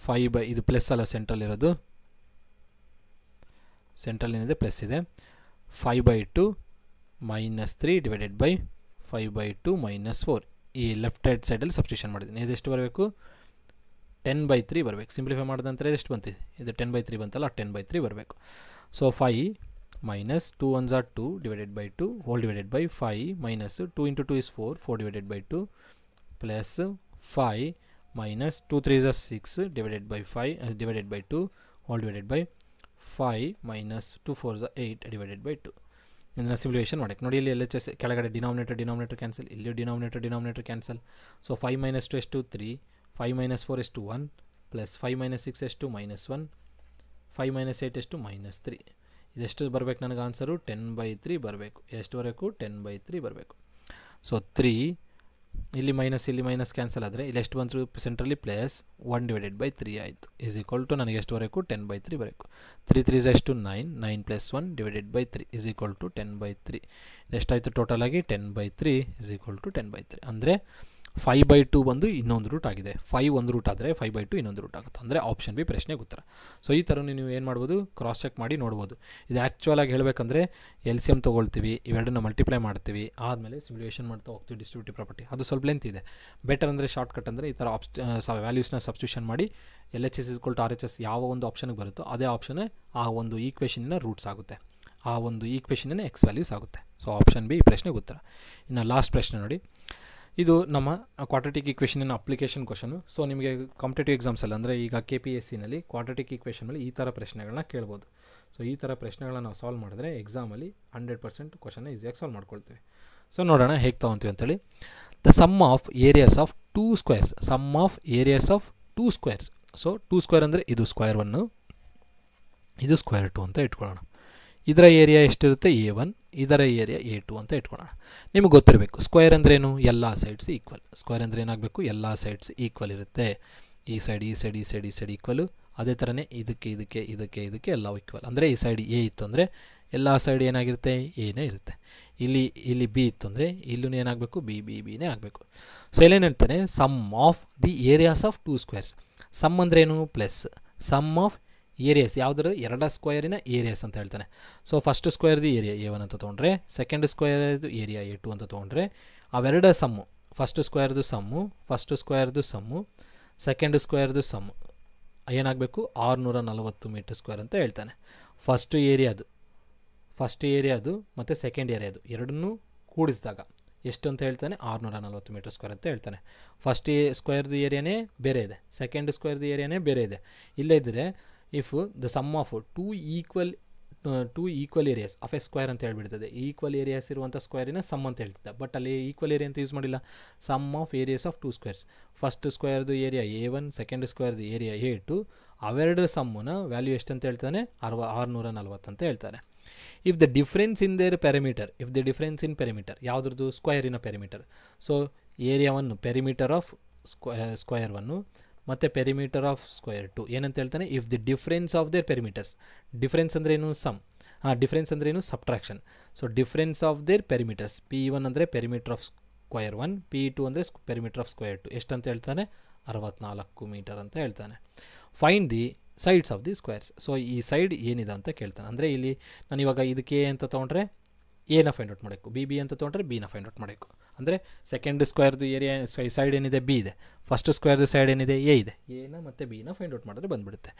ಫೈವ್ ಬೈ ಇದು ಪ್ಲಸ್ ಅಲ್ಲ ಸೆಂಟ್ರಲ್ ಇರೋದು ಸೆಂಟ್ರಲ್ ಏನಿದೆ ಪ್ಲಸ್ ಇದೆ five by two minus three divided by five by two minus four ಈ ಲೆಫ್ಟ್ ಹ್ಯಾಂಡ್ ಸೈಡಲ್ಲಿ ಸಬ್ಸ್ಟಿಟ್ಯೂಷನ್ ಮಾಡಿದ್ದೀನಿ ಇದೆಷ್ಟು ಬರಬೇಕು ಟೆನ್ ಬೈ ತ್ರೀ ಬರಬೇಕು ಸಿಂಪ್ಲಿಫೈ ಮಾಡಿದ ನಂತರ ಎಷ್ಟು ಬಂತು ಇದು ಟೆನ್ ಬೈ ತ್ರೀ ಬಂತಲ್ಲ ಟೆನ್ ಬೈ ತ್ರೀ ಬರಬೇಕು so five minus two one ಝಾರ್ two divided by two whole divided by five minus two into two is four four divided by two plus five minus two three ಝಾರ್ six divided by five divided by two whole divided by five minus two four ಝ eight divided by two ಇಂದಿನ simulation ಮಾಡಕ್ಕೆ ನೋಡಿ ಇಲ್ಲಿ L H S ಕೆಳಗಡೆ denominator denominator cancel ಇಲ್ಲಿ denominator denominator cancel so five minus two ಎಷ್ಟು three five minus four ಎಷ್ಟು one plus five minus six ಎಷ್ಟು minus one five minus eight ಎಷ್ಟು ಮೈನಸ್ ತ್ರೀ ಇದೆಷ್ಟು ಬರಬೇಕು ನನಗೆ ಆನ್ಸರು ಟೆನ್ ಬೈ ತ್ರೀ ಬರಬೇಕು ಎಷ್ಟುವರೆಗೂ ಟೆನ್ ಬೈ ತ್ರೀ ಬರಬೇಕು ಸೊ ತ್ರೀ ಇಲ್ಲಿ ಮೈನಸ್ ಇಲ್ಲಿ ಮೈನಸ್ ಕ್ಯಾನ್ಸಲ್ ಆದರೆ ಇಲ್ಲಿ ಎಷ್ಟು ಬಂತು ಸೆಂಟ್ರಲ್ಲಿ plus one divided by three ಆಯಿತು ಈಸ್ ಈಕ್ವಲ್ ಟು ನನಗೆ ಎಷ್ಟು ಬರಬೇಕು ಟೆನ್ ಬೈ ತ್ರೀ ಬರಬೇಕು ತ್ರೀ ತ್ರೀ ಎಷ್ಟು nine nine plus one divided by three is equal to ten by three ಎಷ್ಟಾಯಿತು ಟೋಟಲಾಗಿ ten by three is equal to ten by three ಅಂದರೆ five by two ಬಂದು ಇನ್ನೊಂದು ರೂಟ್ ಆಗಿದೆ five ಒಂದು root ಆದರೆ ಫೈ ಬೈ ಟು ಇನ್ನೊಂದು root ಆಗುತ್ತೆ ಅಂದರೆ ಆಪ್ಷನ್ ಬಿ ಪ್ರಶ್ನೆಗೆ ಉತ್ತರ ಸೊ ಈ ಥರ ನೀವು ಏನು ಮಾಡ್ಬೋದು ಕ್ರಾಸ್ ಚೆಕ್ ಮಾಡಿ ನೋಡ್ಬೋದು ಇದು ಆ್ಯಕ್ಚುಲಾಗಿ ಹೇಳಬೇಕಂದ್ರೆ ಎಲ್ ಸಿ ಎಮ್ ತೊಗೊಳ್ತೀವಿ ಇವೆರಡನ್ನ ಮಲ್ಟಿಪ್ಲೈ ಮಾಡ್ತೀವಿ ಆದಮೇಲೆ ಸಿಮ್ಯುಲೇಷನ್ ಮಾಡ್ತಾ ಹೋಗ್ತೀವಿ ಡಿಸ್ಟ್ರಿಬ್ಯೂಟಿವ್ ಪ್ರಾಪರ್ಟಿ ಅದು ಸ್ವಲ್ಪ ಲೆಂತ್ ಇದೆ ಬೆಟರ್ ಅಂದರೆ ಶಾರ್ಟ್ ಕಟ್ ಅಂದರೆ ಈ ಥರ ಆಪ್ಸ್ ವ್ಯಾಲ್ಯೂಸ್ನ ಸಬ್ಸ್ಟ್ಯೂಷನ್ ಮಾಡಿ L H S is equal R H S ಯಾವ ಒಂದು ಆಪ್ಷನ್ಗೆ ಬರುತ್ತೋ ಅದೇ ಆಪ್ಷನ್ನೇ ಆ ಒಂದು ಈಕ್ವೇಷನ್ನ ರೂಟ್ಸ್ ಆಗುತ್ತೆ ಆ ಒಂದು ಈಕ್ವೇಷನ್ನೇ ಎಕ್ಸ್ ವ್ಯಾಲ್ಯೂಸ್ ಆಗುತ್ತೆ ಸೊ ಆಪ್ಷನ್ ಬಿ ಈ ಪ್ರಶ್ನೆಗೆ ಉತ್ತರ ಇನ್ನು ಲಾಸ್ಟ್ ಪ್ರಶ್ನೆ ನೋಡಿ ಇದು ನಮ್ಮ ಕ್ವಾಟಿಟಿಕ್ ಇಕ್ವೇಷನಿನ ಅಪ್ಲಿಕೇಶನ್ ಕ್ವಶನು ಸೊ ನಿಮಗೆ ಕಾಂಪಿಟೇಟಿವ್ ಎಕ್ಸಾಮ್ಸಲ್ಲಿ ಅಂದರೆ ಈಗ ಕೆ ಪಿ ಎಸ್ ಸಿನಲ್ಲಿ ಕ್ವಾಡ್ರೆಟಿಕ್ ಈ ಥರ ಪ್ರಶ್ನೆಗಳನ್ನ ಕೇಳ್ಬೋದು ಸೊ ಈ ಥರ ಪ್ರಶ್ನೆಗಳನ್ನ ನಾವು ಸಾಲ್ವ್ ಮಾಡಿದ್ರೆ ಎಕ್ಸಾಮಲ್ಲಿ ಹಂಡ್ರೆಡ್ ಪರ್ಸೆಂಟ್ ಕ್ವಶನ್ ಈಸಿಯಾಗಿ ಸಾಲ್ವ್ ಮಾಡ್ಕೊಳ್ತೀವಿ ಸೊ ನೋಡೋಣ ಹೇಗೆ ತಗೊಂತೀವಿ ಅಂತೇಳಿ the sum of areas of two squares sum of areas of two squares so two square ಅಂದರೆ ಇದು ಸ್ಕ್ವೇರ್ ಒನ್ನು ಇದು ಸ್ಕ್ವೇರ್ ಟು ಅಂತ ಇಟ್ಕೊಳ್ಳೋಣ ಇದರ ಏರಿಯಾ ಎಷ್ಟಿರುತ್ತೆ ಎ ಒನ್ ಇದರ ಏರಿಯಾ ಎ ಟು ಅಂತ ಇಟ್ಕೊಳ್ಳೋಣ ನಿಮಗೆ ಗೊತ್ತಿರಬೇಕು ಸ್ಕ್ವೇರ್ ಅಂದ್ರೇನು ಎಲ್ಲ ಸೈಡ್ಸ್ ಈಕ್ವಲ್ ಸ್ಕ್ವೇರ್ ಅಂದರೆ ಏನಾಗಬೇಕು ಎಲ್ಲ ಸೈಡ್ಸ್ ಈಕ್ವಲ್ ಇರುತ್ತೆ ಈ ಸೈಡ್ ಈ ಸೈಡ್ ಈ ಸೈಡ್ ಈ ಸೈಡ್ ಈಕ್ವಲು ಅದೇ ಥರನೇ ಇದಕ್ಕೆ ಇದಕ್ಕೆ ಇದಕ್ಕೆ ಇದಕ್ಕೆ ಎಲ್ಲ ಈಕ್ವಲ್ ಅಂದರೆ ಈ ಸೈಡ್ ಎ ಇತ್ತು ಅಂದರೆ ಎಲ್ಲ ಸೈಡ್ ಏನಾಗಿರುತ್ತೆ ಎನೇ ಇರುತ್ತೆ ಇಲ್ಲಿ ಇಲ್ಲಿ ಬಿ ಇತ್ತು ಅಂದರೆ ಇಲ್ಲೂ ಏನಾಗಬೇಕು ಬಿ ಬಿ ಬಿನೇ ಆಗಬೇಕು ಸೊ ಹೇಳ್ತಾನೆ sum of the areas of two squares sum ಅಂದ್ರೇನು ಪ್ಲಸ್ ಸಮ್ ಆಫ್ ಏರಿಯಾಸ್ ಯಾವುದರ ಎರಡ ಸ್ಕ್ವೇರಿನ ಏರಿಯಾಸ್ ಅಂತ ಹೇಳ್ತಾನೆ ಸೊ ಫಸ್ಟ್ ಸ್ಕ್ವೇರ್ದು ಏರಿಯಾ ಎ ಅಂತ ತೊಗೊಂಡ್ರೆ ಸೆಕೆಂಡ್ ಸ್ಕ್ವೇರ್ದು ಏರಿಯಾ ಎ ಟು ಅಂತ ತೊಗೊಂಡ್ರೆ ಅವೆರಡ ಸಮ್ಮು ಫಸ್ಟ್ ಸ್ಕ್ವೇರ್ದು ಸಮ್ಮು ಫಸ್ಟ್ ಸ್ಕ್ವೇರ್ದು ಸಮ್ಮು ಸೆಕೆಂಡ್ ಸ್ಕ್ವೇರ್ದು ಸಮ್ಮು ಏನಾಗಬೇಕು ಆರುನೂರ ನಲವತ್ತು ಮೀಟರ್ ಸ್ಕ್ವೇರ್ ಅಂತ ಹೇಳ್ತಾನೆ ಫಸ್ಟು ಏರಿಯಾದು ಫಸ್ಟ್ ಏರಿಯಾದು ಮತ್ತು ಸೆಕೆಂಡ್ ಏರಿಯಾದು ಎರಡನ್ನೂ ಕೂಡಿಸಿದಾಗ ಎಷ್ಟು ಅಂತ ಹೇಳ್ತಾನೆ ಆರುನೂರ ನಲವತ್ತು ಮೀಟರ್ ಸ್ಕ್ವೇರ್ ಅಂತ ಹೇಳ್ತಾನೆ ಫಸ್ಟ್ ಸ್ಕ್ವೇರ್ದು ಏರಿಯಾನೇ ಬೇರೆ ಇದೆ ಸೆಕೆಂಡ್ ಸ್ಕ್ವೇರ್ದು ಏರಿಯಾನೇ ಬೇರೆ ಇದೆ ಇಲ್ಲದಿದ್ದರೆ if the sum of two equal two equal areas of a square ಅಂತ ಹೇಳ್ಬಿಡ್ತದೆ ಈಕ್ವಲ್ ಏರಿಯಾಸ್ ಇರುವಂಥ ಸ್ಕ್ವೇರಿನ ಸಮ್ ಅಂತ ಹೇಳ್ತಿದ್ದೆ ಬಟ್ ಅಲ್ಲಿ ಈಕ್ವಲ್ ಏರಿಯಾ ಅಂತ ಯೂಸ್ ಮಾಡಿಲ್ಲ sum of areas of two squares first ಸ್ಕ್ವೇರ್ದು ಏರಿಯಾ ಎ ಒನ್ ಸೆಕೆಂಡ್ ಸ್ಕ್ವೇರ್ದು ಏರಿಯಾ ಎ ಟು ಅವೆರಡು ಸಮ್ಮನ ವ್ಯಾಲ್ಯೂ ಎಷ್ಟು ಅಂತ ಹೇಳ್ತಾನೆ ಅರವ ಆರುನೂರ ನಲ್ವತ್ತು ಅಂತ ಹೇಳ್ತಾರೆ if the difference in their perimeter if the difference in perimeter ಯಾವುದ್ರದ್ದು ಸ್ಕ್ವೇರಿನ perimeter so area one perimeter of ಸ್ಕ್ವ ಸ್ಕ್ವೇರ್ ಮತ್ತು ಪೆರಿಮೀಟರ್ ಆಫ್ ಸ್ಕ್ವೇರ್ ಟು ಏನಂತ ಹೇಳ್ತಾನೆ if the difference of their perimeters difference ಏನು ಸಮ್ ಹಾಂ ಡಿಫ್ರೆನ್ಸ್ ಏನು subtraction so difference of their perimeters P one ಅಂದರೆ perimeter of square one P two ಅಂದರೆ perimeter of square two ಅಂತ ಹೇಳ್ತಾನೆ ಅರವತ್ನಾಲ್ಕು ಮೀಟರ್ ಅಂತ ಹೇಳ್ತಾನೆ fine the sides of the squares so ಈ ಸೈಡ್ ಏನಿದೆ ಅಂತ ಕೇಳ್ತಾನೆ ಅಂದರೆ ಇಲ್ಲಿ ನಾನು ಇವಾಗ ಇದಕ್ಕೆ ಅಂತ ತೊಗೊಂಡ್ರೆ ಎನ ಫೈಂಡ್ ಔಟ್ ಮಾಡಬೇಕು ಬಿ ಬಿ ಅಂತ ತೊಗೊಂಡ್ರೆ ಬಿನ ಫೈಂಡ್ ಔಟ್ ಮಾಡಬೇಕು ಅಂದರೆ ಸೆಕೆಂಡ್ ಸ್ಕ್ವೇರ್ದು ಏರಿಯಾ ಸೈಡ್ ಏನಿದೆ ಬಿ ಇದೆ ಫಸ್ಟ್ ಸ್ಕ್ವೇರ್ದು ಸೈಡ್ ಏನಿದೆ ಎ ಇದೆ ಎನ ಮತ್ತು ಬಿನ ಫೈಂಡ್ ಔಟ್ ಮಾಡಿದ್ರೆ ಬಂದುಬಿಡುತ್ತೆ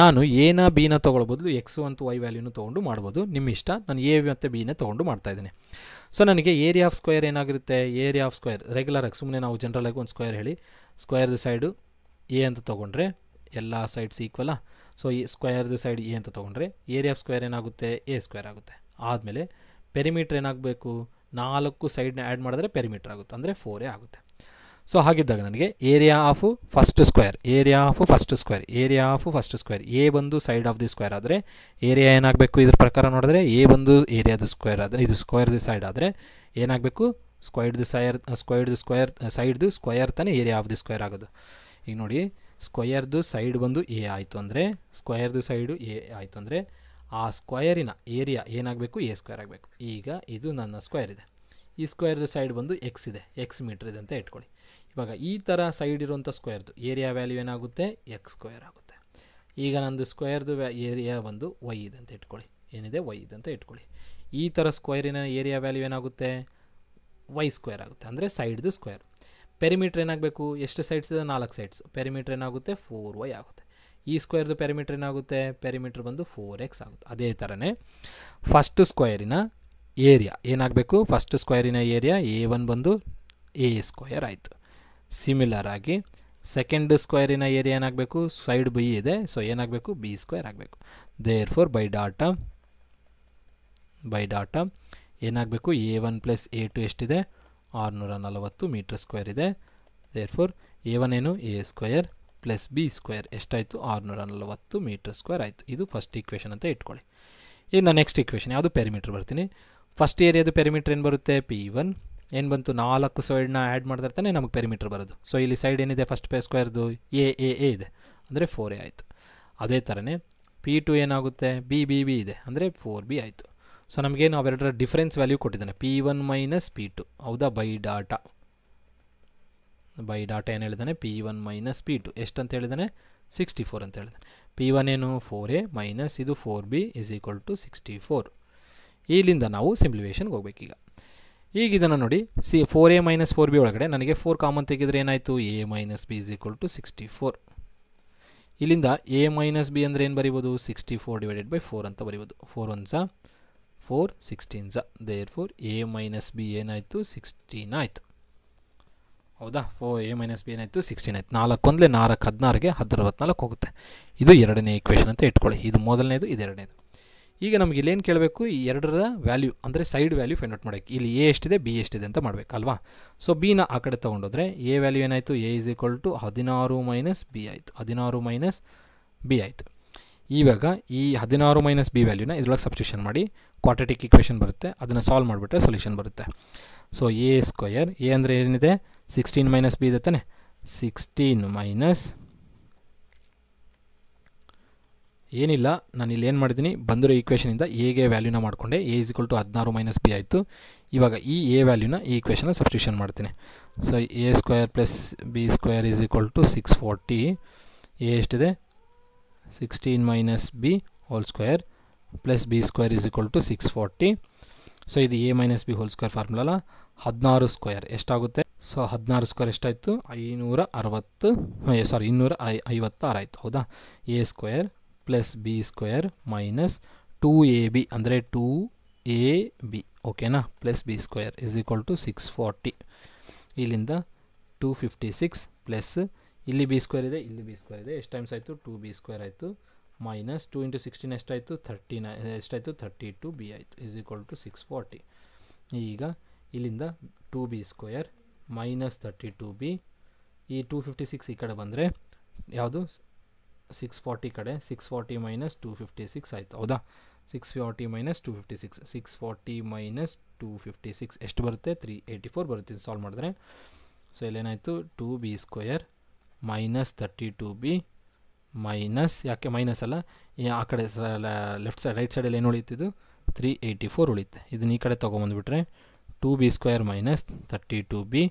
ನಾನು ಎನ ಬಿನ ತೊಗೊಳ್ಬೋದು ಎಕ್ಸ್ ಅಂತ ವೈ ವ್ಯಾಲ್ಯೂನು ತೊಗೊಂಡು ಮಾಡ್ಬೋದು ನಿಮ್ಮ ಇಷ್ಟ ನಾನು ಎ ಮತ್ತು ಬಿನ ತೊಗೊಂಡು ಮಾಡ್ತಾಯಿದ್ದೀನಿ ಸೊ ನನಗೆ ಏರಿಯಾ ಆಫ್ ಸ್ಕ್ವೇರ್ ಏನಾಗಿರುತ್ತೆ ಏರಿಯಾ ಆಫ್ ಸ್ಕ್ವೇರ್ ರೆಗ್ಯುಲರ್ ಆಗಿ ಸುಮ್ಮನೆ ನಾವು ಜನರಲಾಗಿ ಒಂದು ಸ್ಕ್ವೇರ್ ಹೇಳಿ ಸ್ಕ್ವೇರ್ದು ಸೈಡು ಎ ಅಂತ ತೊಗೊಂಡ್ರೆ ಎಲ್ಲ ಸೈಡ್ಸ್ ಈಕ್ವಲ್ಲ ಸೊ ಈ ಸ್ಕ್ವೇರ್ದು ಸೈಡ್ ಎ ಅಂತ ತೊಗೊಂಡ್ರೆ ಏರಿಯಾ ಆಫ್ ಸ್ಕ್ವೇರ್ ಏನಾಗುತ್ತೆ ಎ ಸ್ಕ್ವೇರ್ ಆಗುತ್ತೆ ಆದಮೇಲೆ ಪೆರಿಮೀಟ್ರ್ ಏನಾಗಬೇಕು ನಾಲ್ಕು ಸೈಡ್ನ ಆ್ಯಡ್ ಮಾಡಿದ್ರೆ ಪೆರಿಮೀಟ್ರ್ ಆಗುತ್ತೆ ಅಂದರೆ ಫೋರೇ ಆಗುತ್ತೆ ಸೊ ಹಾಗಿದ್ದಾಗ ನನಗೆ area of first square area of first square area of first square A ಬಂದು ಸೈಡ್ ಆಫ್ ದಿ ಸ್ಕ್ವೇರ್ ಆದರೆ ಏರಿಯಾ ಏನಾಗಬೇಕು ಇದ್ರ ಪ್ರಕಾರ ನೋಡಿದ್ರೆ ಎ ಬಂದು ಏರಿಯಾದ ಸ್ಕ್ವೇರ್ ಆದರೆ ಇದು ದಿ ಸೈಡ್ ಆದರೆ ಏನಾಗಬೇಕು ದಿ ಸೈರ್ ಸ್ಕ್ವೈರ್ದು ಸ್ಕ್ವೇರ್ ಸೈಡ್ದು ಸ್ಕ್ವಯರ್ ತಾನೇ ಏರಿಯಾ ಆಫ್ ದಿ ಸ್ಕ್ವೇರ್ ಆಗೋದು ಈಗ ನೋಡಿ ಸ್ಕ್ವಯರ್ದು ಸೈಡ್ ಬಂದು ಎ ಆಯಿತು ಅಂದರೆ ಸ್ಕ್ವಯರ್ದು ಸೈಡು ಎ ಆಯಿತು ಅಂದರೆ ಆ ಸ್ಕ್ವಯರಿನ ಏರಿಯಾ ಏನಾಗಬೇಕು ಎ ಸ್ಕ್ವೇರ್ ಆಗಬೇಕು ಈಗ ಇದು ನನ್ನ ಸ್ಕ್ವೇರ್ ಇದೆ ಈ ಸ್ಕ್ವೇರ್ದು ಸೈಡ್ ಬಂದು ಎಕ್ಸ್ ಇದೆ ಎಕ್ಸ್ ಮೀಟ್ರ್ ಇದೆ ಅಂತ ಇಟ್ಕೊಳ್ಳಿ ಇವಾಗ ಈ ಥರ ಸೈಡ್ ಇರುವಂಥ ಸ್ಕ್ವೇರ್ದು ಏರಿಯಾ ವ್ಯಾಲ್ಯೂ ಏನಾಗುತ್ತೆ ಎಕ್ಸ್ ಸ್ಕ್ವೇರ್ ಆಗುತ್ತೆ ಈಗ ನಂದು ಸ್ಕ್ವೇರ್ದು ವ್ಯಾ ಏರಿಯಾ ಬಂದು ವೈ ಇದೆ ಅಂತ ಇಟ್ಕೊಳ್ಳಿ ಏನಿದೆ ವೈ ಇದೆ ಅಂತ ಇಟ್ಕೊಳ್ಳಿ ಈ ಥರ ಸ್ಕ್ವೇರಿನ ಏರಿಯಾ ವ್ಯಾಲ್ಯೂ ಏನಾಗುತ್ತೆ ವೈ ಸ್ಕ್ವೇರ್ ಆಗುತ್ತೆ ಅಂದರೆ ಸೈಡ್ದು ಸ್ಕ್ವೇರ್ ಪೆರಿಮೀಟ್ರ್ ಏನಾಗಬೇಕು ಎಷ್ಟು ಸೈಡ್ಸ್ ಇದೆ ನಾಲ್ಕು ಸೈಡ್ಸ್ ಪೆರಿಮೀಟ್ರ್ ಏನಾಗುತ್ತೆ ಫೋರ್ ವೈ ಆಗುತ್ತೆ ಈ ಸ್ಕ್ವೇರ್ದು ಪ್ಯಾರಿಮೀಟ್ರ್ ಏನಾಗುತ್ತೆ ಪ್ಯಾರಿಮೀಟ್ರ್ ಬಂದು ಫೋರ್ ಎಕ್ಸ್ ಆಗುತ್ತೆ ಅದೇ ಥರನೇ ಫಸ್ಟ್ ಸ್ಕ್ವೈರಿನ ಏರಿಯಾ ಏನಾಗಬೇಕು ಫಸ್ಟ್ ಸ್ಕ್ವೇರಿನ ಏರಿಯಾ ಎ ಒನ್ ಬಂದು ಎ ಸ್ಕ್ವಯರ್ ಆಯಿತು ಸಿಮಿಲರ್ ಆಗಿ ಸೆಕೆಂಡ್ ಸ್ಕ್ವೇರಿನ ಏರಿಯಾ ಏನಾಗಬೇಕು ಸೈಡ್ ಬಿ ಇದೆ ಸೊ ಏನಾಗಬೇಕು ಬಿ ಸ್ಕ್ವೇರ್ ಆಗಬೇಕು therefore by data by data ಏನಾಗಬೇಕು A one plus A two ಎಷ್ಟಿದೆ ಆರುನೂರ ನಲವತ್ತು ಮೀಟ್ರ್ ಸ್ಕ್ವೇರ್ ಇದೆ ದೇರ್ ಫೋರ್ ಎ ಒನ್ ಏನು A square plus B square ಎಷ್ಟಾಯಿತು ಆರುನೂರ ನಲವತ್ತು ಮೀಟರ್ ಸ್ಕ್ವೇರ್ ಆಯಿತು ಇದು ಫಸ್ಟ್ ಈಕ್ವೇಷನ್ ಅಂತ ಇಟ್ಕೊಳ್ಳಿ ಇನ್ನು ನೆಕ್ಸ್ಟ್ ಈಕ್ವೇಷನ್ ಯಾವುದು ಪೆರಿಮೀಟ್ರ್ ಬರ್ತೀನಿ ಫಸ್ಟ್ ಏರಿಯಾದು ಪೆರಿಮೀಟ್ರ್ ಏನು ಬರುತ್ತೆ ಪಿ ಒನ್ ಏನು ಬಂತು ನಾಲ್ಕು ಸೈಡ್ನ ಆ್ಯಡ್ ಮಾಡಿದ್ರೆ ನಮಗೆ ಪೆರಿಮೀಟ್ರ್ ಬರೋದು ಸೊ ಇಲ್ಲಿ ಸೈಡ್ ಏನಿದೆ ಫಸ್ಟ್ ಪೇ ಸ್ಕ್ವೇರ್ದು ಎ ಎ ಎ ಇದೆ ಅಂದರೆ ಫೋರ್ ಎ ಆಯಿತು ಅದೇ ಥರನೇ ಪಿ ಟು ಏನಾಗುತ್ತೆ ಬಿ ಬಿ ಬಿ ಇದೆ ಅಂದರೆ ಫೋರ್ ಬಿ ಆಯಿತು ಸೊ ನಮಗೇನು ಅವೆರಡರ ಡಿಫ್ರೆನ್ಸ್ ವ್ಯಾಲ್ಯೂ ಕೊಟ್ಟಿದ್ದಾನೆ P one minus P two ಹೌದಾ ಬೈ ಡಾಟಾ ಬೈ ಡಾಟಾ ಏನು ಹೇಳಿದಾನೆ P one minus P two ಎಷ್ಟು ಅಂತ ಹೇಳಿದಾನೆ ಸಿಕ್ಸ್ಟಿ ಫೋರ್ ಅಂತ ಹೇಳಿದಾನೆ ಪಿ ಒನ್ ಏನು ಫೋರ್ ಎ ಮೈನಸ್ ಇದು four B is equal to sixty four ಇಲ್ಲಿಂದ ನಾವು ಸಿಂಪ್ಲಿಫಿಕೇಷನ್ಗೆ ಹೋಗ್ಬೇಕೀಗ ಈಗ ಇದನ್ನು ನೋಡಿ see four A minus four B ಒಳಗಡೆ ನನಗೆ ಫೋರ್ ಕಾಮನ್ ತೆಗೆದ್ರೆ ಏನಾಯಿತು A minus B is equal to sixty four ಇಲ್ಲಿಂದ ಎ ಮೈನಸ್ ಬಿ ಅಂದರೆ ಏನು ಬರಿಬೋದು sixty four divided by four ಅಂತ ಬರಿಬೋದು four one four sixteen there four A minus B ಏನಾಯಿತು ಸಿಕ್ಸ್ಟೀನ್ ಆಯಿತು ಹೌದಾ ಫೋ ಎ ಮೈನಸ್ ಬಿ ಏನಾಯಿತು ಸಿಕ್ಸ್ಟೀನ್ ಆಯಿತು ನಾಲ್ಕು ಒಂದಲೇ ನಾಲ್ಕು ಹದಿನಾರಿಗೆ ಹದಿನಾರ್ವತ್ನಾಲ್ಕು ಹೋಗುತ್ತೆ ಇದು ಎರಡನೇ ಇಕ್ವೇಷನ್ ಅಂತ ಇಟ್ಕೊಳ್ಳಿ ಇದು ಮೊದಲನೇದು ಇದು ಎರಡನೇದು ಈಗ ನಮಗೆ ಇಲ್ಲೇನು ಕೇಳಬೇಕು ಈ ಎರಡರ ವ್ಯಾಲ್ಯೂ ಅಂದರೆ ಸೈಡ್ ವ್ಯಾಲ್ಯೂ ಫೈಂಡ್ ಔಟ್ ಮಾಡಬೇಕು ಇಲ್ಲಿ ಎ ಎಷ್ಟಿದೆ ಬಿ ಎಷ್ಟಿದೆ ಅಂತ ಮಾಡಬೇಕಲ್ವಾ ಸೊ ಬಿನ ಆ ಕಡೆ ತೊಗೊಂಡೋದ್ರೆ ಎ ವ್ಯಾಲ್ಯೂ ಏನಾಯಿತು ಎ ಇಸ್ ಈಕ್ವಲ್ ಟು ಹದಿನಾರು ಮೈನಸ್ ಬಿ ಆಯಿತು ಹದಿನಾರು ಮೈನಸ್ ಬಿ ಆಯಿತು ಇವಾಗ ಈ ಹದಿನಾರು ಮೈನಸ್ ಬಿ ವ್ಯಾಲ್ಯೂನ ಇದ್ರೊಳಗೆ ಸಬ್ಸ್ಟ್ಯೂಷನ್ ಮಾಡಿ ಕ್ವಾಟಟಿಕ್ ಇಕ್ವೇಷನ್ ಬರುತ್ತೆ ಅದನ್ನು ಸಾಲ್ವ್ ಮಾಡಿಬಿಟ್ರೆ ಸೊಲ್ಯೂಷನ್ ಬರುತ್ತೆ ಸೊ ಎ ಸ್ಕ್ವಯರ್ ಎ ಅಂದರೆ ಏನಿದೆ ಸಿಕ್ಸ್ಟೀನ್ ಮೈನಸ್ ಬಿ ಇದೆ ತಾನೆ ಸಿಕ್ಸ್ಟೀನ್ ಮೈನಸ್ ಏನಿಲ್ಲ ನಾನು ಇಲ್ಲಿ ಏನು ಮಾಡಿದ್ದೀನಿ ಬಂದಿರೋ ಈಕ್ವೇಷನಿಂದ ಎಗೆ ವ್ಯಾಲ್ಯೂನ ಮಾಡಿಕೊಂಡೆ ಎ ಇಸ್ ಟು ಹದಿನಾರು ಮೈನಸ್ ಬಿ ಆಯಿತು ಇವಾಗ ಈ ಎ ವ್ಯಾಲ್ಯೂನ ಈ ಈಕ್ವೇಷನ್ನ ಸಬ್ಸ್ಟಿಟ್ಯೂಷನ್ ಮಾಡ್ತೀನಿ so A square plus B square is equal to six forty A ಎಷ್ಟಿದೆ sixteen minus B whole square plus B square is equal to six forty so ಇದು A minus B whole square ಫಾರ್ಮುಲಲ್ಲ ಹದಿನಾರು square ಎಷ್ಟಾಗುತ್ತೆ so ಹದಿನಾರು square ಎಷ್ಟಾಯಿತು ಐನೂರ ಅರವತ್ತು ಸಾರಿ ಇನ್ನೂರ ಐ ಐವತ್ತಾರಾಯಿತು ಹೌದಾ A square plus B square minus two A B ಅಂದರೆ ಟೂ ಎ ಬಿ ಓಕೆನಾ plus B square is equal to six forty ಇಲ್ಲಿಂದ ಟೂ ಫಿಫ್ಟಿ ಸಿಕ್ಸ್ ಪ್ಲಸ್ ಇಲ್ಲಿ ಬಿ ಸ್ಕ್ವೇರ್ ಇದೆ ಇಲ್ಲಿ ಬಿ ಸ್ಕ್ವೇರ್ ಇದೆ ಎಷ್ಟು ಟೈಮ್ಸ್ ಆಯಿತು ಟೂ ಬಿ ಸ್ಕ್ವೇರ್ ಆಯಿತು ಮೈನಸ್ ಟೂ ಇಂಟು ಸಿಕ್ಸ್ಟೀನ್ ಎಷ್ಟಾಯಿತು ಥರ್ಟಿ ನೈ ಎಷ್ಟಾಯಿತು ಥರ್ಟಿ ಟು ಬಿ ಆಯಿತು is equal to six forty ಈಗ ಇಲ್ಲಿಂದ two B square minus thirty two B ಈ ಟೂ ಫಿಫ್ಟಿ ಸಿಕ್ಸ್ ಈ ಕಡೆ ಬಂದರೆ ಯಾವುದು ಸಿಕ್ಸ್ ಫಾರ್ಟಿ ಕಡೆ six forty minus two fifty six ಆಯಿತು ಹೌದಾ six forty minus two fifty six six forty minus two fifty six ಎಷ್ಟು ಬರುತ್ತೆ ತ್ರೀ ಏಯ್ಟಿ ಫೋರ್ ಬರುತ್ತೆ ಸಾಲ್ವ್ ಮಾಡಿದ್ರೆ ಸೊ ಇಲ್ಲೇನಾಯಿತು two B square minus thirty two B minus ಯಾಕೆ minus ಅಲ್ಲ ಆ ಕಡೆ ಲೆಫ್ಟ್ ಸೈಡ್ ರೈಟ್ ಸೈಡಲ್ಲಿ ಏನು ಉಳಿತಿದ್ದು ತ್ರೀ ಏಯ್ಟಿ ಫೋರ್ ಉಳಿಯುತ್ತೆ ಇದನ್ನ ಈ ಕಡೆ ತೊಗೊಂಬಂದುಬಿಟ್ರೆ 2b square minus 32b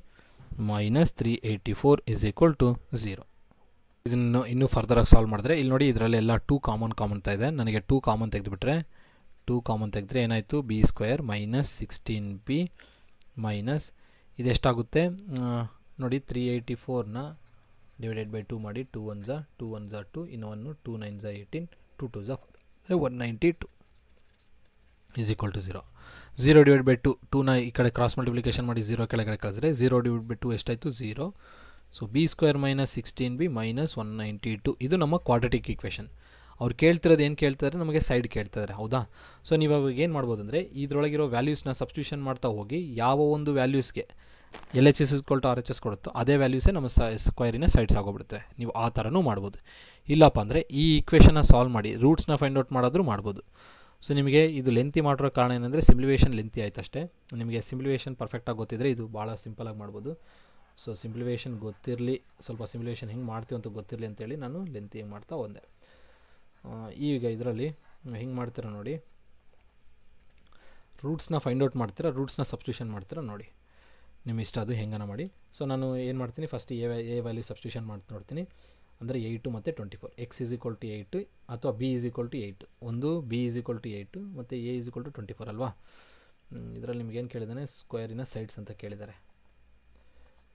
minus 384 is equal to 0. ಇದನ್ನು ಇನ್ನೂ ಫರ್ದರಾಗಿ ಸಾಲ್ವ್ ಮಾಡಿದ್ರೆ ಇಲ್ಲಿ ನೋಡಿ ಇದರಲ್ಲಿ ಎಲ್ಲ ಟೂ ಕಾಮನ್ ಕಾಮನ್ ಇದೆ ನನಗೆ ಟೂ ಕಾಮನ್ ತೆಗೆದುಬಿಟ್ರೆ ಟೂ ಕಾಮನ್ ತೆಗೆದ್ರೆ ಏನಾಯಿತು B square minus sixteen B minus ಇದೆಷ್ಟಾಗುತ್ತೆ ನೋಡಿ ತ್ರೀ ಏಯ್ಟಿ ಫೋರ್ನ ಡಿವೈಡೆಡ್ ಬೈ ಟೂ ಮಾಡಿ ಟೂ ಒನ್ ಝಾ ಟೂ ಒನ್ ಝಾ ಟು ಇನ್ನು ಒನ್ನು ಟೂ ನೈನ್ ಝಾ ಏಯ್ಟೀನ್ ಟು ಟೂ ಝಾ one ninety two is equal to zero zero divide by two ಟೂನ ಈ ಕಡೆ ಕ್ರಾಸ್ ಮಲ್ಟಿಪ್ಲಿಕೇಶನ್ ಮಾಡಿ ಝೀರೋ ಕೆಳಗಡೆ ಕಳಿಸಿದ್ರೆ ಝೀರೋ ಡಿವೈಡ್ ಬೈ ಟು ಎಷ್ಟಾಯಿತು zero so B square minus sixteen B minus one ninety two ಇದು ನಮ್ಮ ಕ್ವಾಡ್ರೆಟಿಕ್ ಈಕ್ವೇಷನ್ ಅವ್ರು ಕೇಳ್ತಿರೋದು ಏನು ಕೇಳ್ತಾರೆ ನಮಗೆ ಸೈಡ್ ಕೇಳ್ತಾಯಿದ್ದಾರೆ ಹೌದಾ ಸೊ ನೀವು ಅವಾಗ ಏನು ಮಾಡ್ಬೋದು ಅಂದರೆ ಇದರೊಳಗಿರೋ ವ್ಯಾಲ್ಯೂಸ್ನ ಸಬ್ಸ್ಟ್ಯೂಷನ್ ಮಾಡ್ತಾ ಹೋಗಿ ಯಾವ ಒಂದು ವ್ಯಾಲ್ಯೂಸ್ಗೆ L H S to R H S ಕೊಡುತ್ತೋ ಅದೇ ವ್ಯಾಲ್ಯೂಸೇ ನಮ್ಮ ಸ ಸ್ಕ್ವೈರಿನ ಸೈಡ್ಸ್ ಆಗೋಗ್ಬಿಡುತ್ತೆ ನೀವು ಆ ಥರನೂ ಮಾಡ್ಬೋದು ಇಲ್ಲಪ್ಪ ಅಂದರೆ ಈ ಈಕ್ವೇಷನ್ನ ಸಾಲ್ವ್ ಮಾಡಿ ರೂಟ್ಸ್ನ ಫೈಂಡ್ ಔಟ್ ಮಾಡೋದ್ರೂ ಮಾಡ್ಬೋದು ಸೊ ನಿಮಗೆ ಇದು ಲೆಂತಿ ಮಾಡಿರೋ ಕಾರಣ ಏನಂದರೆ ಸಿಂಪ್ಲಿವೇಷನ್ ಲೆಂತಿ ಆಯ್ತು ಅಷ್ಟೇ ನಿಮಗೆ ಸಿಂಪ್ಲಿವೇಷನ್ ಪರ್ಫೆಕ್ಟಾಗಿ ಗೊತ್ತಿದ್ದರೆ ಇದು ಭಾಳ ಸಿಂಪಲಾಗಿ ಮಾಡ್ಬೋದು ಸೊ ಸಿಂಪ್ಲಿವೇಷನ್ ಗೊತ್ತಿರಲಿ ಸ್ವಲ್ಪ ಸಿಂಪ್ಲಿವೇಷನ್ ಹೆಂಗೆ ಮಾಡ್ತೀವಿ ಅಂತ ಗೊತ್ತಿರಲಿ ಅಂತೇಳಿ ನಾನು ಲೆಂತಿ ಹೆಂಗೆ ಮಾಡ್ತಾ ಒಂದೆ ಈಗ ಇದರಲ್ಲಿ ಹೆಂಗೆ ಮಾಡ್ತೀರ ನೋಡಿ ರೂಟ್ಸ್ನ ಫೈಂಡ್ ಔಟ್ ಮಾಡ್ತೀರಾ ರೂಟ್ಸ್ನ ಸಬ್ಸ್ಟ್ಯೂಷನ್ ಮಾಡ್ತೀರಾ ನೋಡಿ ನಿಮ್ಮ ಇಷ್ಟ ಅದು ಹೆಂಗನ ಮಾಡಿ ಸೊ ನಾನು ಏನು ಮಾಡ್ತೀನಿ first A A value substitution ಮಾಡಿ ನೋಡ್ತೀನಿ ಅಂದರೆ ಏಯ್ಟು ಮತ್ತು twenty four X is equal to eight ಅಥವಾ B is equal to eight ಒಂದು B is equal to eight ಮತ್ತು A is equal to twenty four ಅಲ್ವಾ ಇದರಲ್ಲಿ ನಿಮಗೇನು ಕೇಳಿದ್ದಾನೆ ಸ್ಕ್ವೇರಿನ ಸೈಡ್ಸ್ ಅಂತ ಕೇಳಿದ್ದಾರೆ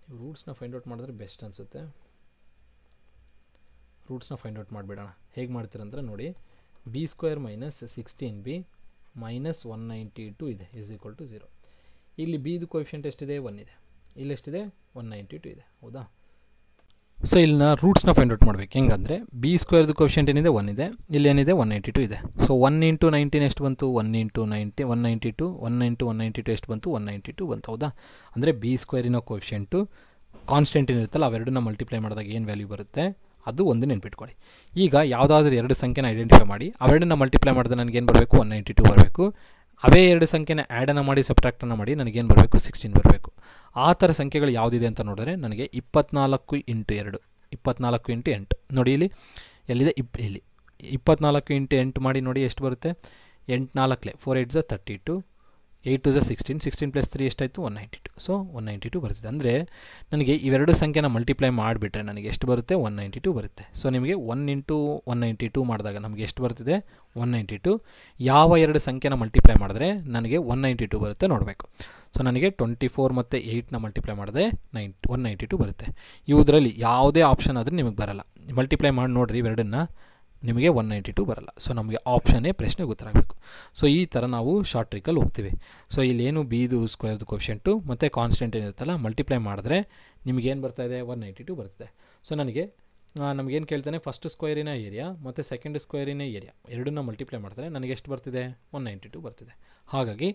ನೀವು ರೂಟ್ಸ್ನ ಫೈಂಡ್ ಔಟ್ ಮಾಡಿದ್ರೆ ಬೆಸ್ಟ್ ಅನಿಸುತ್ತೆ ರೂಟ್ಸ್ನ ಫೈಂಡ್ ಔಟ್ ಮಾಡಿಬಿಡೋಣ ಹೇಗೆ ಮಾಡ್ತೀರಂದ್ರೆ ನೋಡಿ B square minus sixteen B minus one ninety two ಇದೆ ಇಸ್ ಈಕ್ವಲ್ ಟು ಝೀರೋ ಇಲ್ಲಿ ಬಿದು ಕೋಫಿಷೆಂಟ್ ಎಷ್ಟಿದೆ ಒನ್ ಇದೆ ಎಷ್ಟಿದೆ ಒನ್ ನೈಂಟಿ ಟು ಇದೆ ಹೌದಾ ಸೊ ಇಲ್ಲಿನ ರೂಟ್ಸ್ನ ಫೈಂಡ್ ಔಟ್ ಮಾಡ್ಬೇಕು ಹೆಂಗಂದರೆ ಬಿ ಸ್ಕ್ವೇರ್ದು ಕ್ವಶೆಂಟ್ ಏನಿದೆ ಒನ್ ಇದೆ ಇಲ್ಲಿ ಏನಿದೆ ಒನ್ ನೈಂಟಿ ಟು ಇದೆ ಸೊ ಒನ್ ಇಂಟು ನೈಂಟೀನ್ ಎಷ್ಟು ಬಂತು one into ninety one ninety two one into one ninety two ಎಷ್ಟು ಬಂತು ಒನ್ ನೈಂಟಿ ಟು ಬಂತು ಹೌದಾ ಅಂದರೆ ಬಿ ಸ್ಕ್ವೇರಿನ ಟು ಕಾನ್ಸ್ಟೆಂಟ್ ಏನಿರುತ್ತಲ್ಲ ಅವೆರಡನ್ನ ಮಲ್ಟಿಪ್ಲೈ ಮಾಡಿದಾಗ ಏನು ವ್ಯಾಲ್ಯೂ ಬರುತ್ತೆ ಅದು ಒಂದು ನೆನ್ಪಿಟ್ಕೊಳ್ಳಿ ಈಗ ಯಾವುದಾದ್ರೂ ಎರಡು ಸಂಖ್ಯೆನ ಐಡೆಂಟಿಫೈ ಮಾಡಿ ಅವೆರಡನ್ನ ಮಲ್ಟಿಪ್ಲೈ ಮಾಡಿದ್ರೆ ನನಗೇನು ಬರಬೇಕು ಒನ್ ನೈಂಟಿ ಟು ಬರಬೇಕು ಅವೇ ಎರಡು ಸಂಖ್ಯೆನ ಆ್ಯಡನ್ನು ಮಾಡಿ ಸಬ್ಟ್ರಾಕ್ಟನ್ನು ಮಾಡಿ ನನಗೇನು ಬರಬೇಕು ಸಿಕ್ಸ್ಟೀನ್ ಬರಬೇಕು ಆ ಥರ ಸಂಖ್ಯೆಗಳು ಯಾವುದಿದೆ ಅಂತ ನೋಡಿದ್ರೆ ನನಗೆ ಇಪ್ಪತ್ನಾಲ್ಕು ಇಂಟು ಎರಡು ಇಪ್ಪತ್ನಾಲ್ಕು ಇಂಟು ಎಂಟು ನೋಡಿ ಇಲ್ಲಿ ಎಲ್ಲಿದೆ ಇಪ್ ಇಲ್ಲಿ ಇಪ್ಪತ್ನಾಲ್ಕು ಇಂಟು ಎಂಟು ಮಾಡಿ ನೋಡಿ ಎಷ್ಟು ಬರುತ್ತೆ ಎಂಟು ನಾಲ್ಕಲೆ four eights thirty two eight two ಝ ಸಿಕ್ಸ್ಟೀನ್ ಸಿಕ್ಸ್ಟೀನ್ ಪ್ಲಸ್ ತ್ರೀ ಎಷ್ಟಾಯಿತು one ninety two so one ninety two ಬರ್ತದೆ ಅಂದರೆ ನನಗೆ ಇವೆರಡು ಸಂಖ್ಯೆನ ಮಲ್ಟಿಪ್ಲೈ ಮಾಡಿಬಿಟ್ರೆ ನನಗೆ ಎಷ್ಟು ಬರುತ್ತೆ ಒನ್ ನೈಂಟಿ ಟು ಬರುತ್ತೆ ಸೊ ನಿಮಗೆ one into one ninety two ಮಾಡಿದಾಗ ನಮಗೆ ಎಷ್ಟು ಬರ್ತಿದೆ ಒನ್ ನೈಂಟಿ ಟು ಯಾವ ಎರಡು ಸಂಖ್ಯೆನ ಮಲ್ಟಿಪ್ಲೈ ಮಾಡಿದ್ರೆ ನನಗೆ ಒನ್ ನೈಂಟಿ ಟು ಬರುತ್ತೆ ನೋಡಬೇಕು ಸೊ ನನಗೆ ಟ್ವೆಂಟಿ ಫೋರ್ ಮತ್ತು ಏಯ್ಟ್ನ ಮಲ್ಟಿಪ್ಲೈ ಮಾಡಿದ್ರೆ ನೈನ್ ಒನ್ ನೈಂಟಿ ಟು ಬರುತ್ತೆ ಇವುದರಲ್ಲಿ ಯಾವುದೇ ಆಪ್ಷನ್ ಆದರೂ ನಿಮಗೆ ಬರಲ್ಲ ಮಲ್ಟಿಪ್ಲೈ ಮಾಡಿ ನೋಡಿರಿ ಇವೆರಡನ್ನ ನಿಮಗೆ ಒನ್ ನೈಂಟಿ ಟು ಬರಲ್ಲ ಸೊ ನಮಗೆ ಆಪ್ಷನ್ನೇ ಪ್ರಶ್ನೆ ಉತ್ತರ ಆಗಬೇಕು ಸೊ ಈ ಥರ ನಾವು ಶಾರ್ಟ್ ಟ್ರಿಕಲ್ಲಿ ಹೋಗ್ತೀವಿ ಸೊ ಇಲ್ಲೇನು ಬೀದು ಸ್ಕ್ವೇರ್ದು ಕ್ವಶೆಂಟು ಮತ್ತು ಕಾನ್ಸ್ಟೆಂಟ್ ಏನಿರುತ್ತಲ್ಲ ಮಲ್ಟಿಪ್ಲೈ ಮಾಡಿದ್ರೆ ನಿಮಗೇನು ಬರ್ತಾಯಿದೆ ಒನ್ ನೈಂಟಿ ಟು ಬರ್ತದೆ ಸೊ ನನಗೆ ನಮಗೇನು ಕೇಳ್ತಾನೆ ಫಸ್ಟ್ ಸ್ಕ್ವೇರಿನ ಏರಿಯಾ ಮತ್ತು ಸೆಕೆಂಡ್ ಸ್ಕ್ವೇರಿನ ಏರಿಯಾ ಎರಡನ್ನ ಮಲ್ಟಿಪ್ಲೈ ಮಾಡ್ತಾರೆ ನನಗೆ ಎಷ್ಟು ಬರ್ತಿದೆ ಒನ್ ನೈಂಟಿ ಟು ಬರ್ತಿದೆ ಹಾಗಾಗಿ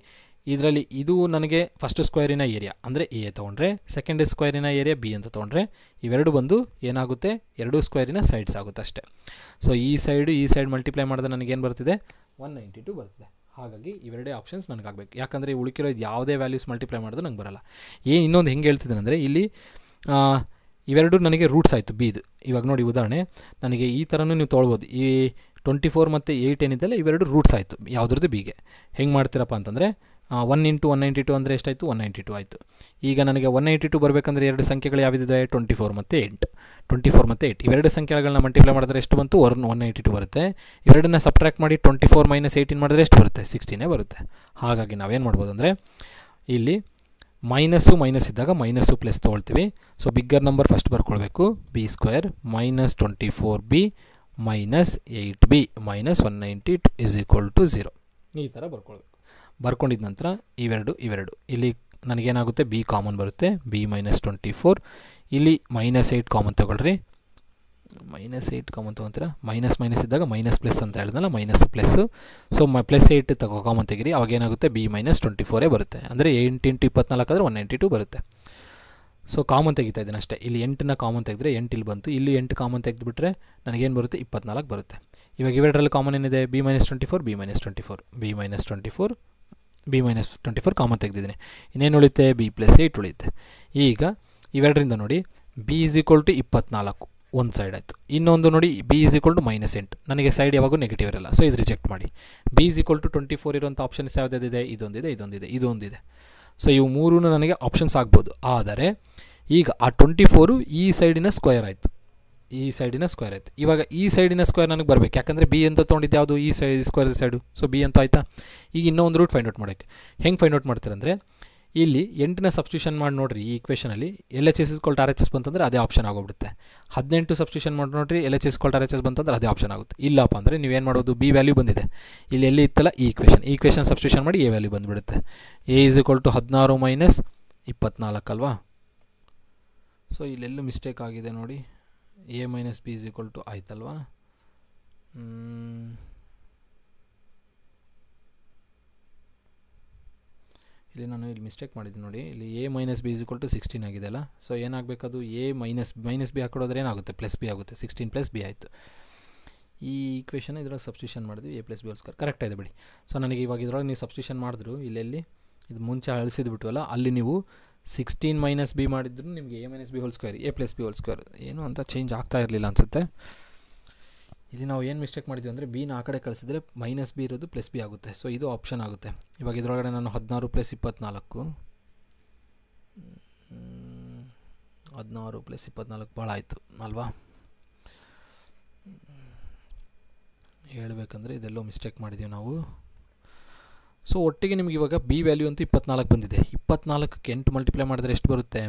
ಇದರಲ್ಲಿ ಇದು ನನಗೆ ಫಸ್ಟ್ ಸ್ಕ್ವೇರಿನ ಏರಿಯಾ ಅಂದರೆ ಎ ತೊಗೊಂಡ್ರೆ ಸೆಕೆಂಡ್ ಸ್ಕ್ವೇರಿನ ಏರಿಯಾ ಬಿ ಅಂತ ತೊಗೊಂಡ್ರೆ ಇವೆರಡು ಬಂದು ಏನಾಗುತ್ತೆ ಎರಡು ಸ್ಕ್ವೇರಿನ ಸೈಡ್ಸ್ ಆಗುತ್ತೆ ಅಷ್ಟೇ ಸೊ ಈ ಸೈಡು ಈ ಸೈಡ್ ಮಲ್ಟಿಪ್ಲೈ ಮಾಡಿದ್ರೆ ನನಗೇನು ಬರ್ತಿದೆ ಒನ್ ನೈಂಟಿ ಟು ಬರ್ತಿದೆ ಹಾಗಾಗಿ ಇವೆರಡೇ ಆಪ್ಷನ್ಸ್ ನನಗಾಗಬೇಕು ಯಾಕಂದರೆ ಉಳಿಕಿರೋ ಯಾವುದೇ ವ್ಯಾಲ್ಯೂಸ್ ಮಲ್ಟಿಪ್ಲೈ ಮಾಡಿದ್ರೆ ನಂಗೆ ಬರಲ್ಲ ಏನು ಇನ್ನೊಂದು ಹೆಂಗೆ ಹೇಳ್ತಿದ್ದಾನೆ ಅಂದರೆ ಇಲ್ಲಿ ಇವೆರಡು ನನಗೆ ರೂಟ್ಸ್ ಆಯಿತು ಬೀದು ಇವಾಗ ನೋಡಿ ಉದಾಹರಣೆ ನನಗೆ ಈ ಥರನೂ ನೀವು ತೊಳ್ಬೋದು ಈ ಟ್ವೆಂಟಿ ಫೋರ್ ಮತ್ತು ಏಯ್ಟ್ ಏನಿದ್ದಲ್ಲ ಇವೆರಡು ರೂಟ್ಸ್ ಆಯಿತು ಯಾವುದ್ರದ್ದು ಬೀಗೆ ಹೆಂಗೆ ಮಾಡ್ತೀರಪ್ಪ ಅಂತಂದರೆ one into one ninety two ಅಂದರೆ ಎಷ್ಟಾಯಿತು ಒನ್ ನೈಂಟಿ ಟು ಆಯಿತು ಈಗ ನನಗೆ ಒನ್ ನೈಂಟಿ ಟು ಬರಬೇಕಂದ್ರೆ ಎರಡು ಸಂಖ್ಯೆಗಳು ಯಾವಿದೆ ಟ್ವೆಂಟಿ ಫೋರ್ ಮತ್ತು ಏಯ್ಟ್ ಟ್ವೆಂಟಿ ಫೋರ್ ಮತ್ತು ಏಯ್ಟ್ ಇವೆರಡು ಸಂಖ್ಯೆಗಳನ್ನ ಮಲ್ಟಿಪ್ಲೈ ಮಾಡಿದ್ರೆ ಎಷ್ಟು ಬಂತು ಒನ್ ಒನ್ ನೈಂಟಿ ಟು ಬರುತ್ತೆ ಇವೆರಡನ್ನ ಸಬ್ಟ್ರ್ಯಾಕ್ಟ್ ಮಾಡಿ ಟ್ವೆಂಟಿ ಫೋರ್ ಮೈನಸ್ ಏಯ್ಟೀನ್ ಮಾಡಿದ್ರೆ ಎಷ್ಟು ಬರುತ್ತೆ ಸಿಕ್ಸ್ಟೀನೇ ಬರುತ್ತೆ ಹಾಗಾಗಿ ನಾವೇನು ಮಾಡ್ಬೋದು ಅಂದರೆ ಇಲ್ಲಿ ಮೈನಸ್ಸು ಮೈನಸ್ ಇದ್ದಾಗ ಮೈನಸ್ಸು ಪ್ಲಸ್ ತೊಗೊಳ್ತೀವಿ ಸೊ ಬಿಗ್ಗರ್ ನಂಬರ್ ಫಸ್ಟ್ ಬರ್ಕೊಳ್ಬೇಕು B square minus twenty four B minus eight B minus one ninety two is equal to zero ಈ ಥರ ಬರ್ಕೊಳ್ಬೇಕು ಬರ್ಕೊಂಡಿದ ನಂತರ ಇವೆರಡು ಇವೆರಡು ಇಲ್ಲಿ ನನಗೇನಾಗುತ್ತೆ ಬಿ ಕಾಮನ್ ಬರುತ್ತೆ ಬಿ ಮೈನಸ್ ಟ್ವೆಂಟಿ ಫೋರ್ ಇಲ್ಲಿ ಮೈನಸ್ ಏಯ್ಟ್ ಕಾಮನ್ ತೊಗೊಳ್ರಿ ಮೈನಸ್ ಏಯ್ಟ್ ಕಾಮನ್ ತೊಗೊತೀರಾ ಮೈನಸ್ ಮೈನಸ್ ಇದ್ದಾಗ ಮೈನಸ್ ಪ್ಲಸ್ ಅಂತ ಹೇಳಿದ್ನಲ್ಲ ಮೈನಸ್ ಪ್ಲಸ್ಸು ಸೊ ಮ ಪ್ಲಸ್ ಏಯ್ಟ್ ತಗೋ ಕಾಮನ್ ತೆಗಿರಿ ಅವಾಗ ಏನಾಗುತ್ತೆ ಬಿ ಮೈನಸ್ ಟ್ವೆಂಟಿ ಫೋರೇ ಬರುತ್ತೆ ಅಂದರೆ ಎಂಟು ಇಂಟು ಇಪ್ಪತ್ನಾಲ್ಕು ಆದರೆ ಒನ್ ನೈಂಟಿ ಟು ಬರುತ್ತೆ ಸೊ ಕಾಮನ್ ತೆಗಿತಾ ಇದ್ದೀನಿ ಅಷ್ಟೇ ಇಲ್ಲಿ ಎಂಟನ್ನ ಕಾಮನ್ ತೆಗೆದ್ರೆ ಎಂಟು ಇಲ್ಲಿ ಬಂತು ಇಲ್ಲಿ ಎಂಟು ಕಾಮನ್ ತೆಗೆದುಬಿಟ್ರೆ ನನಗೇನು ಬರುತ್ತೆ ಇಪ್ಪತ್ನಾಲ್ಕು ಬರುತ್ತೆ ಇವಾಗ ಇವೆರಡರಲ್ಲಿ ಕಾಮನ್ ಏನಿದೆ B minus twenty four B minus twenty four B minus twenty four B minus twenty four common ತೆಗೆದಿದ್ದೀನಿ ಇನ್ನೇನು ಉಳಿತೆ ಬಿ ಪ್ಲಸ್ ಏಯ್ಟ್ ಉಳಿಯುತ್ತೆ ಈಗ ಇವೆರಡರಿಂದ ನೋಡಿ ಬಿ ಈಸ್ ಈಕ್ವಲ್ ಟು ಇಪ್ಪತ್ನಾಲ್ಕು ಒಂದು ಸೈಡ್ ಆಯಿತು ಇನ್ನೊಂದು ನೋಡಿ B is equal to minus ಎಂಟು ನನಗೆ ಸೈಡ್ ಯಾವಾಗೂ ನೆಗೆಟಿವ್ ಇರಲ್ಲ ಸೊ ಇದು ರಿಜೆಕ್ಟ್ ಮಾಡಿ B is equal to twenty four ಇರುವಂಥ ಆಪ್ಷನ್ಸ್ ಇದೆ ಇದೊಂದಿದೆ ಇದೊಂದಿದೆ ಇದೊಂದಿದೆ ಸೊ ಇವು ಮೂರೂ ನನಗೆ ಆಪ್ಷನ್ಸ್ ಆಗ್ಬೋದು ಆದರೆ ಈಗ ಆ ಟ್ವೆಂಟಿ ಫೋರು ಈ ಸೈಡಿನ ಸ್ಕ್ವೇರ್ ಆಯಿತು ಈ ಸೈಡಿನ ಸ್ಕ್ವೇರ್ ಆಯಿತು ಇವಾಗ ಈ ಸೈಡಿನ ಸ್ಕ್ವೇರ್ ನನಗೆ ಬರಬೇಕು ಯಾಕಂದರೆ ಬಿ ಅಂತ ತೊಗೊಂಡಿದ್ದು ಯಾವುದು ಈ side square side so B ಅಂತ ಆಯಿತಾ ಈಗ ಇನ್ನೊಂದು ರೂಟ್ ಫೈಂಡ್ ಔಟ್ ಮಾಡೋಕ್ಕೆ ಹೆಂಗೆ ಫೈಂಡ್ ಔಟ್ ಮಾಡ್ತಾರೆ ಅಂದರೆ ಇಲ್ಲಿ ಎಂಟನ್ನ ಸಬ್ಸ್ಟ್ಯೂಷನ್ ಮಾಡಿ ನೋಡ್ರಿ ಈ ಇಕ್ವೇಷನಲ್ಲಿ L H S is equal to R H S ಬಂತಂದ್ರೆ ಅದೇ ಆಪ್ಷನ್ ಆಗೋಗ್ಬಿಡುತ್ತೆ ಹದಿನೆಂಟು ಸಬ್ಸ್ಟ್ಯೂಷನ್ ಮಾಡಿ ನೋಡ್ರಿ L H is equal to R H S ಬಂತಂದ್ರೆ ಅದೇ ಆಪ್ಷನ್ ಆಗುತ್ತೆ ಇಲ್ಲಪ್ಪ ಅಂದರೆ ನೀವೇನು ಮಾಡೋದು ಬಿ ವ್ಯಾಲ್ಯೂ ಬಂದಿದೆ ಇಲ್ಲಿ ಎಲ್ಲಿ ಇತ್ತಲ್ಲ ಈ ಇಕ್ವೇಷನ್ ಈ ಇಕ್ವೇಷನ್ ಸಬ್ಸ್ಟ್ಯೂಷನ್ ಮಾಡಿ ಎ ವ್ಯಾಲ್ಯೂ ಬಂದುಬಿಡುತ್ತೆ ಎ ಇಸ್ ಈಕ್ವಲ್ ಟು ಹದಿನಾರು ಮೈನಸ್ ಇಪ್ಪತ್ನಾಲ್ಕಲ್ವಾ ಸೊ ಇಲ್ಲೆಲ್ಲೂ ಮಿಸ್ಟೇಕ್ ಆಗಿದೆ ನೋಡಿ A minus B is equal to ಆಯ್ತಲ್ವಾ ಇಲ್ಲಿ ನಾನು ಇಲ್ಲಿ ಮಿಸ್ಟೇಕ್ ಮಾಡಿದ್ದೀನಿ ನೋಡಿ ಇಲ್ಲಿ A minus B is to sixteen ಆಗಿದೆಲ್ಲ ಸೊ ಏನಾಗಬೇಕದು ಎ ಮೈನಸ್ ಮೈನಸ್ ಬಿ ಹಾಕೊಡೋದ್ರೆ ಏನಾಗುತ್ತೆ ಪ್ಲಸ್ ಬಿ ಆಗುತ್ತೆ ಸಿಕ್ಸ್ಟೀನ್ ಪ್ಲಸ್ ಬಿ ಆಯಿತು ಈ ಈಕ್ವೇಷನ್ ಇದ್ರಾಗ ಸಬ್ಸ್ಟಿಷನ್ ಮಾಡಿದ್ವಿ A plus B whole square correct ಇದೆ ಬಿಡಿ ಸೊ ನನಗೆ ಇವಾಗ ಇದ್ರೊಳಗೆ ನೀವು ಸಬ್ಸ್ಟಿಷನ್ ಮಾಡಿದ್ರು ಇಲ್ಲೆಲ್ಲಿ ಇದು ಮುಂಚೆ ಅಳಿಸಿದ್ಬಿಟ್ವಲ್ಲ ಅಲ್ಲಿ ನೀವು ಸಿಕ್ಸ್ಟೀನ್ ಮೈನಸ್ ಬಿ ಮಾಡಿದ್ರು ನಿಮಗೆ A minus B whole A plus B whole ಏನು ಅಂತ ಚೇಂಜ್ ಆಗ್ತಾ ಇರಲಿಲ್ಲ ಅನಿಸುತ್ತೆ ಇಲ್ಲಿ ನಾವು ಏನು ಮಿಸ್ಟೇಕ್ ಮಾಡಿದ್ವಿ ಅಂದರೆ ಬಿನ ಆ ಕಡೆ ಕಳಿಸಿದ್ರೆ ಮೈನಸ್ ಬಿ ಇರೋದು ಪ್ಲಸ್ ಬಿ ಆಗುತ್ತೆ ಸೊ ಇದು ಆಪ್ಷನ್ ಆಗುತ್ತೆ ಇವಾಗ ಇದರೊಳಗಡೆ ನಾನು ಹದಿನಾರು ಪ್ಲಸ್ ಇಪ್ಪತ್ತ್ನಾಲ್ಕು ಹದಿನಾರು ಪ್ಲಸ್ ಇಪ್ಪತ್ನಾಲ್ಕು ಭಾಳ ಆಯಿತು ಅಲ್ವಾ ಹೇಳಬೇಕಂದ್ರೆ ಇದೆಲ್ಲೋ ಮಿಸ್ಟೇಕ್ ಮಾಡಿದ್ದೀವಿ ನಾವು ಸೊ ಒಟ್ಟಿಗೆ ನಿಮ್ಗೆ ಇವಾಗ ಬಿ ವ್ಯಾಲ್ಯೂ ಅಂತೂ ಇಪ್ಪತ್ನಾಲ್ಕು ಬಂದಿದೆ ಇಪ್ಪತ್ನಾಲ್ಕಕ್ಕೆ ಎಂಟು ಮಲ್ಟಿಪ್ಲೈ ಮಾಡಿದ್ರೆ ಎಷ್ಟು ಬರುತ್ತೆ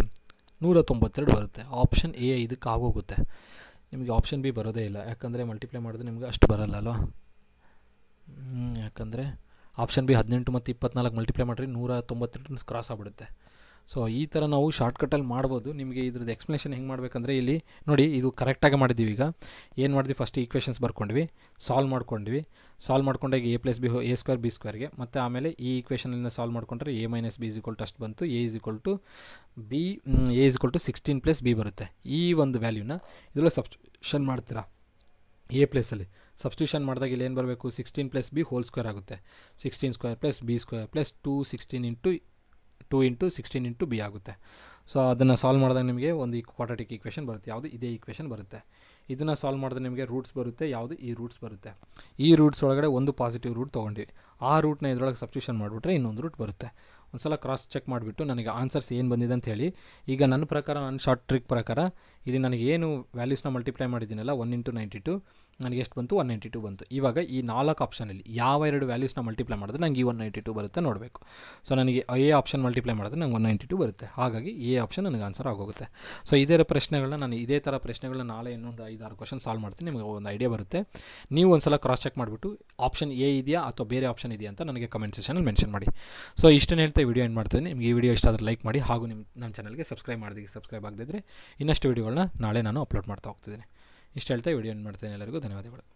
ನೂರ ತೊಂಬತ್ತೆರಡು ಬರುತ್ತೆ ಆಪ್ಷನ್ ಎ ಇದಕ್ಕೆ ಆಗೋಗುತ್ತೆ ನಿಮಗೆ ಆಪ್ಷನ್ ಬಿ ಬರೋದೇ ಇಲ್ಲ ಯಾಕಂದರೆ ಮಲ್ಟಿಪ್ಲೈ ಮಾಡಿದ್ರೆ ನಿಮಗೆ ಅಷ್ಟು ಬರಲ್ಲ ಅಲ್ವಾ ಯಾಕಂದರೆ ಆಪ್ಷನ್ ಬಿ ಹದಿನೆಂಟು ಮತ್ತು ಇಪ್ಪತ್ನಾಲ್ಕು ಮಲ್ಟಿಪ್ಲೈ ಮಾಡಿರಿ ನೂರ ರಿಟರ್ನ್ಸ್ ಕ್ರಾಸ್ ಆಗಿಬಿಡುತ್ತೆ ಸೊ ಈ ಥರ ನಾವು ಶಾರ್ಟ್ಕಟ್ಟಲ್ಲಿ ಮಾಡ್ಬೋದು ನಿಮಗೆ ಇದ್ರದ್ದು ಎಕ್ಸ್ಪ್ಲೇಷನ್ ಹೆಂಗೆ ಮಾಡಬೇಕಂದ್ರೆ ಇಲ್ಲಿ ನೋಡಿ ಇದು ಕರೆಕ್ಟಾಗಿ ಮಾಡಿದ್ದೀವಿ ಈಗ ಏನು ಮಾಡಿದ್ವಿ ಫಸ್ಟ್ ಈಕ್ವೇಷನ್ಸ್ ಬರ್ಕೊಂಡ್ವಿ ಸಾಲ್ವ್ ಮಾಡ್ಕೊಂಡ್ವಿ ಸಾಲ್ವ್ ಮಾಡ್ಕೊಂಡಾಗ A plus B A square B ಸ್ಕ್ವೇರ್ಗೆ ಮತ್ತು ಆಮೇಲೆ ಈ ಈಕ್ವೇಷನಲ್ಲಿ ಸಾಲ್ವ್ ಮಾಡ್ಕೊಂಡ್ರೆ A minus B is equal to ಅಷ್ಟು ಬಂತು A equal to B A is equal to sixteen plus B ಬರುತ್ತೆ ಈ ಒಂದು ವ್ಯಾಲ್ಯೂನ ಇದರಲ್ಲಿ ಸಬ್ಸ್ಟ್ಯೂಷನ್ ಮಾಡ್ತೀರಾ ಎ ಪ್ಲೇಸಲ್ಲಿ ಸಬ್ಸ್ಟ್ಯೂಷನ್ ಮಾಡಿದಾಗ ಇಲ್ಲಿ ಏನು ಬರಬೇಕು sixteen plus B whole square ಆಗುತ್ತೆ sixteen square plus B square plus two sixteen into two into sixteen into B ಆಗುತ್ತೆ ಸೊ ಅದನ್ನು ಸಾಲ್ವ್ ಮಾಡಿದಾಗ ನಿಮಗೆ ಒಂದು ಈ ಕ್ವಾಡ್ರಾಟಿಕ್ ಈಕ್ವೇಷನ್ ಬರುತ್ತೆ ಯಾವುದು ಇದೇ ಈಕ್ವೇಷನ್ ಬರುತ್ತೆ ಇದನ್ನು ಸಾಲ್ವ್ ಮಾಡಿದ್ರೆ ನಿಮಗೆ ರೂಟ್ಸ್ ಬರುತ್ತೆ ಯಾವುದು ಈ ರೂಟ್ಸ್ ಬರುತ್ತೆ ಈ ರೂಟ್ಸ್ ಒಳಗಡೆ ಒಂದು ಪಾಸಿಟಿವ್ ರೂಟ್ ತೊಗೊಂಡ್ವಿ ಆ ರೂಟ್ನ ಇದರೊಳಗೆ ಸಬ್ಸ್ಟ್ಯೂಷನ್ ಮಾಡಿಬಿಟ್ರೆ ಇನ್ನೊಂದು ರೂಟ್ ಬರುತ್ತೆ ಒಂದು ಸಲ ಕ್ರಾಸ್ ಚೆಕ್ ಮಾಡಿಬಿಟ್ಟು ನನಗೆ ಆನ್ಸರ್ಸ್ ಏನು ಬಂದಿದೆ ಅಂತ ಹೇಳಿ ಈಗ ನನ್ನ ಪ್ರಕಾರ ನನ್ನ ಶಾರ್ಟ್ ಟ್ರಿಕ್ ಪ್ರಕಾರ ಇಲ್ಲಿ ನನಗೆ ಏನು ವ್ಯಾಲ್ಯೂಸ್ನ ಮಲ್ಟಿಪ್ಲೈ ಮಾಡಿದ್ದೀನಲ್ಲ ಒನ್ ಇಂಟು ನೈಂಟಿ ಟು ನನಗೆ ಎಷ್ಟು ಬಂತು ಒನ್ ನೈಂಟಿ ಟು ಬಂತು ಇವಾಗ ಈ ನಾಲ್ಕು ಆಪ್ಷನಲ್ಲಿ ಯಾವ ಎರಡು ವ್ಯಾಲ್ಯೂಸ್ನ ಮಲ್ಟಿಪ್ಲೈ ಮಾಡಿದ್ರೆ ನನಗೆ ಈ ಒನ್ ನೈಂಟಿ ಟು ಬರುತ್ತೆ ನೋಡಬೇಕು ಸೊ ನನಗೆ ಎ ಆಪ್ಷನ್ ಮಲ್ಟಿಪ್ಲೈ ಮಾಡಿದ್ರೆ ನಂಗೆ ಒನ್ ನೈಂಟಿ ಟು ಬರುತ್ತೆ ಹಾಗಾಗಿ ಎ ಆಪ್ಷನ್ ನನಗೆ ಆನ್ಸರ್ ಆಗೋಗುತ್ತೆ ಸೊ ಇದೇ ಪ್ರಶ್ನೆಗಳನ್ನ ನಾನು ಇದೇ ಥರ ಪ್ರಶ್ನೆಗಳನ್ನ ನಾಳೆ ಇನ್ನೊಂದು ಆರು ಕ್ವಶನ್ ಸಾಲ್ವ್ ಮಾಡ್ತೀನಿ ನಿಮಗೆ ಒಂದು ಐಡಿಯಾ ಬರುತ್ತೆ ನೀವು ಒಂದು ಸಲ ಕ್ರಾಸ್ ಚೆಕ್ ಮಾಡಿಬಿಟ್ಟು ಆಪ್ಷನ್ ಎ ಇದೆಯಾ ಅಥವಾ ಬೇರೆ ಆಪ್ಷನ್ ಇದೆಯಾ ಅಂತ ನನಗೆ ಕಮೆಂಟ್ ಸೆಷನಲ್ಲಿ ಮೆನ್ಷನ್ ಮಾಡಿ ಸೊ ಇಷ್ಟನ್ನು ಹೇಳ್ತಾ ವಿಡಿಯೋ ಏನು ಮಾಡ್ತೀನಿ ನಿಮಗೆ ಈ ವಿಡಿಯೋ ಇಷ್ಟ ಆದರೆ ಲೈಕ್ ಮಾಡಿ ಹಾಗೂ ನಿಮ್ಮ ನಮ್ಮ ಚಾನಲ್ಗೆ ಸಬ್ಸ್ಕ್ರೈಬ್ ಮಾಡಿದ್ರೆ ಸಬ್ಸ್ಕ್ರೈಬ್ ಆಗಿದ್ರೆ ಇನ್ನಷ್ಟು ವಿಡಿಯೋಗಳು ನಾಳೆ ನಾನು ಅಪ್ಲೋಡ್ ಮಾಡ್ತಾ ಹೋಗ್ತಿದ್ದೀನಿ ಇಷ್ಟು ಹೇಳ್ತಾ ವಿಡಿಯೋ ಏನು ಮಾಡ್ತೀನಿ ಎಲ್ಲರಿಗೂ ಧನ್ಯವಾದಗಳು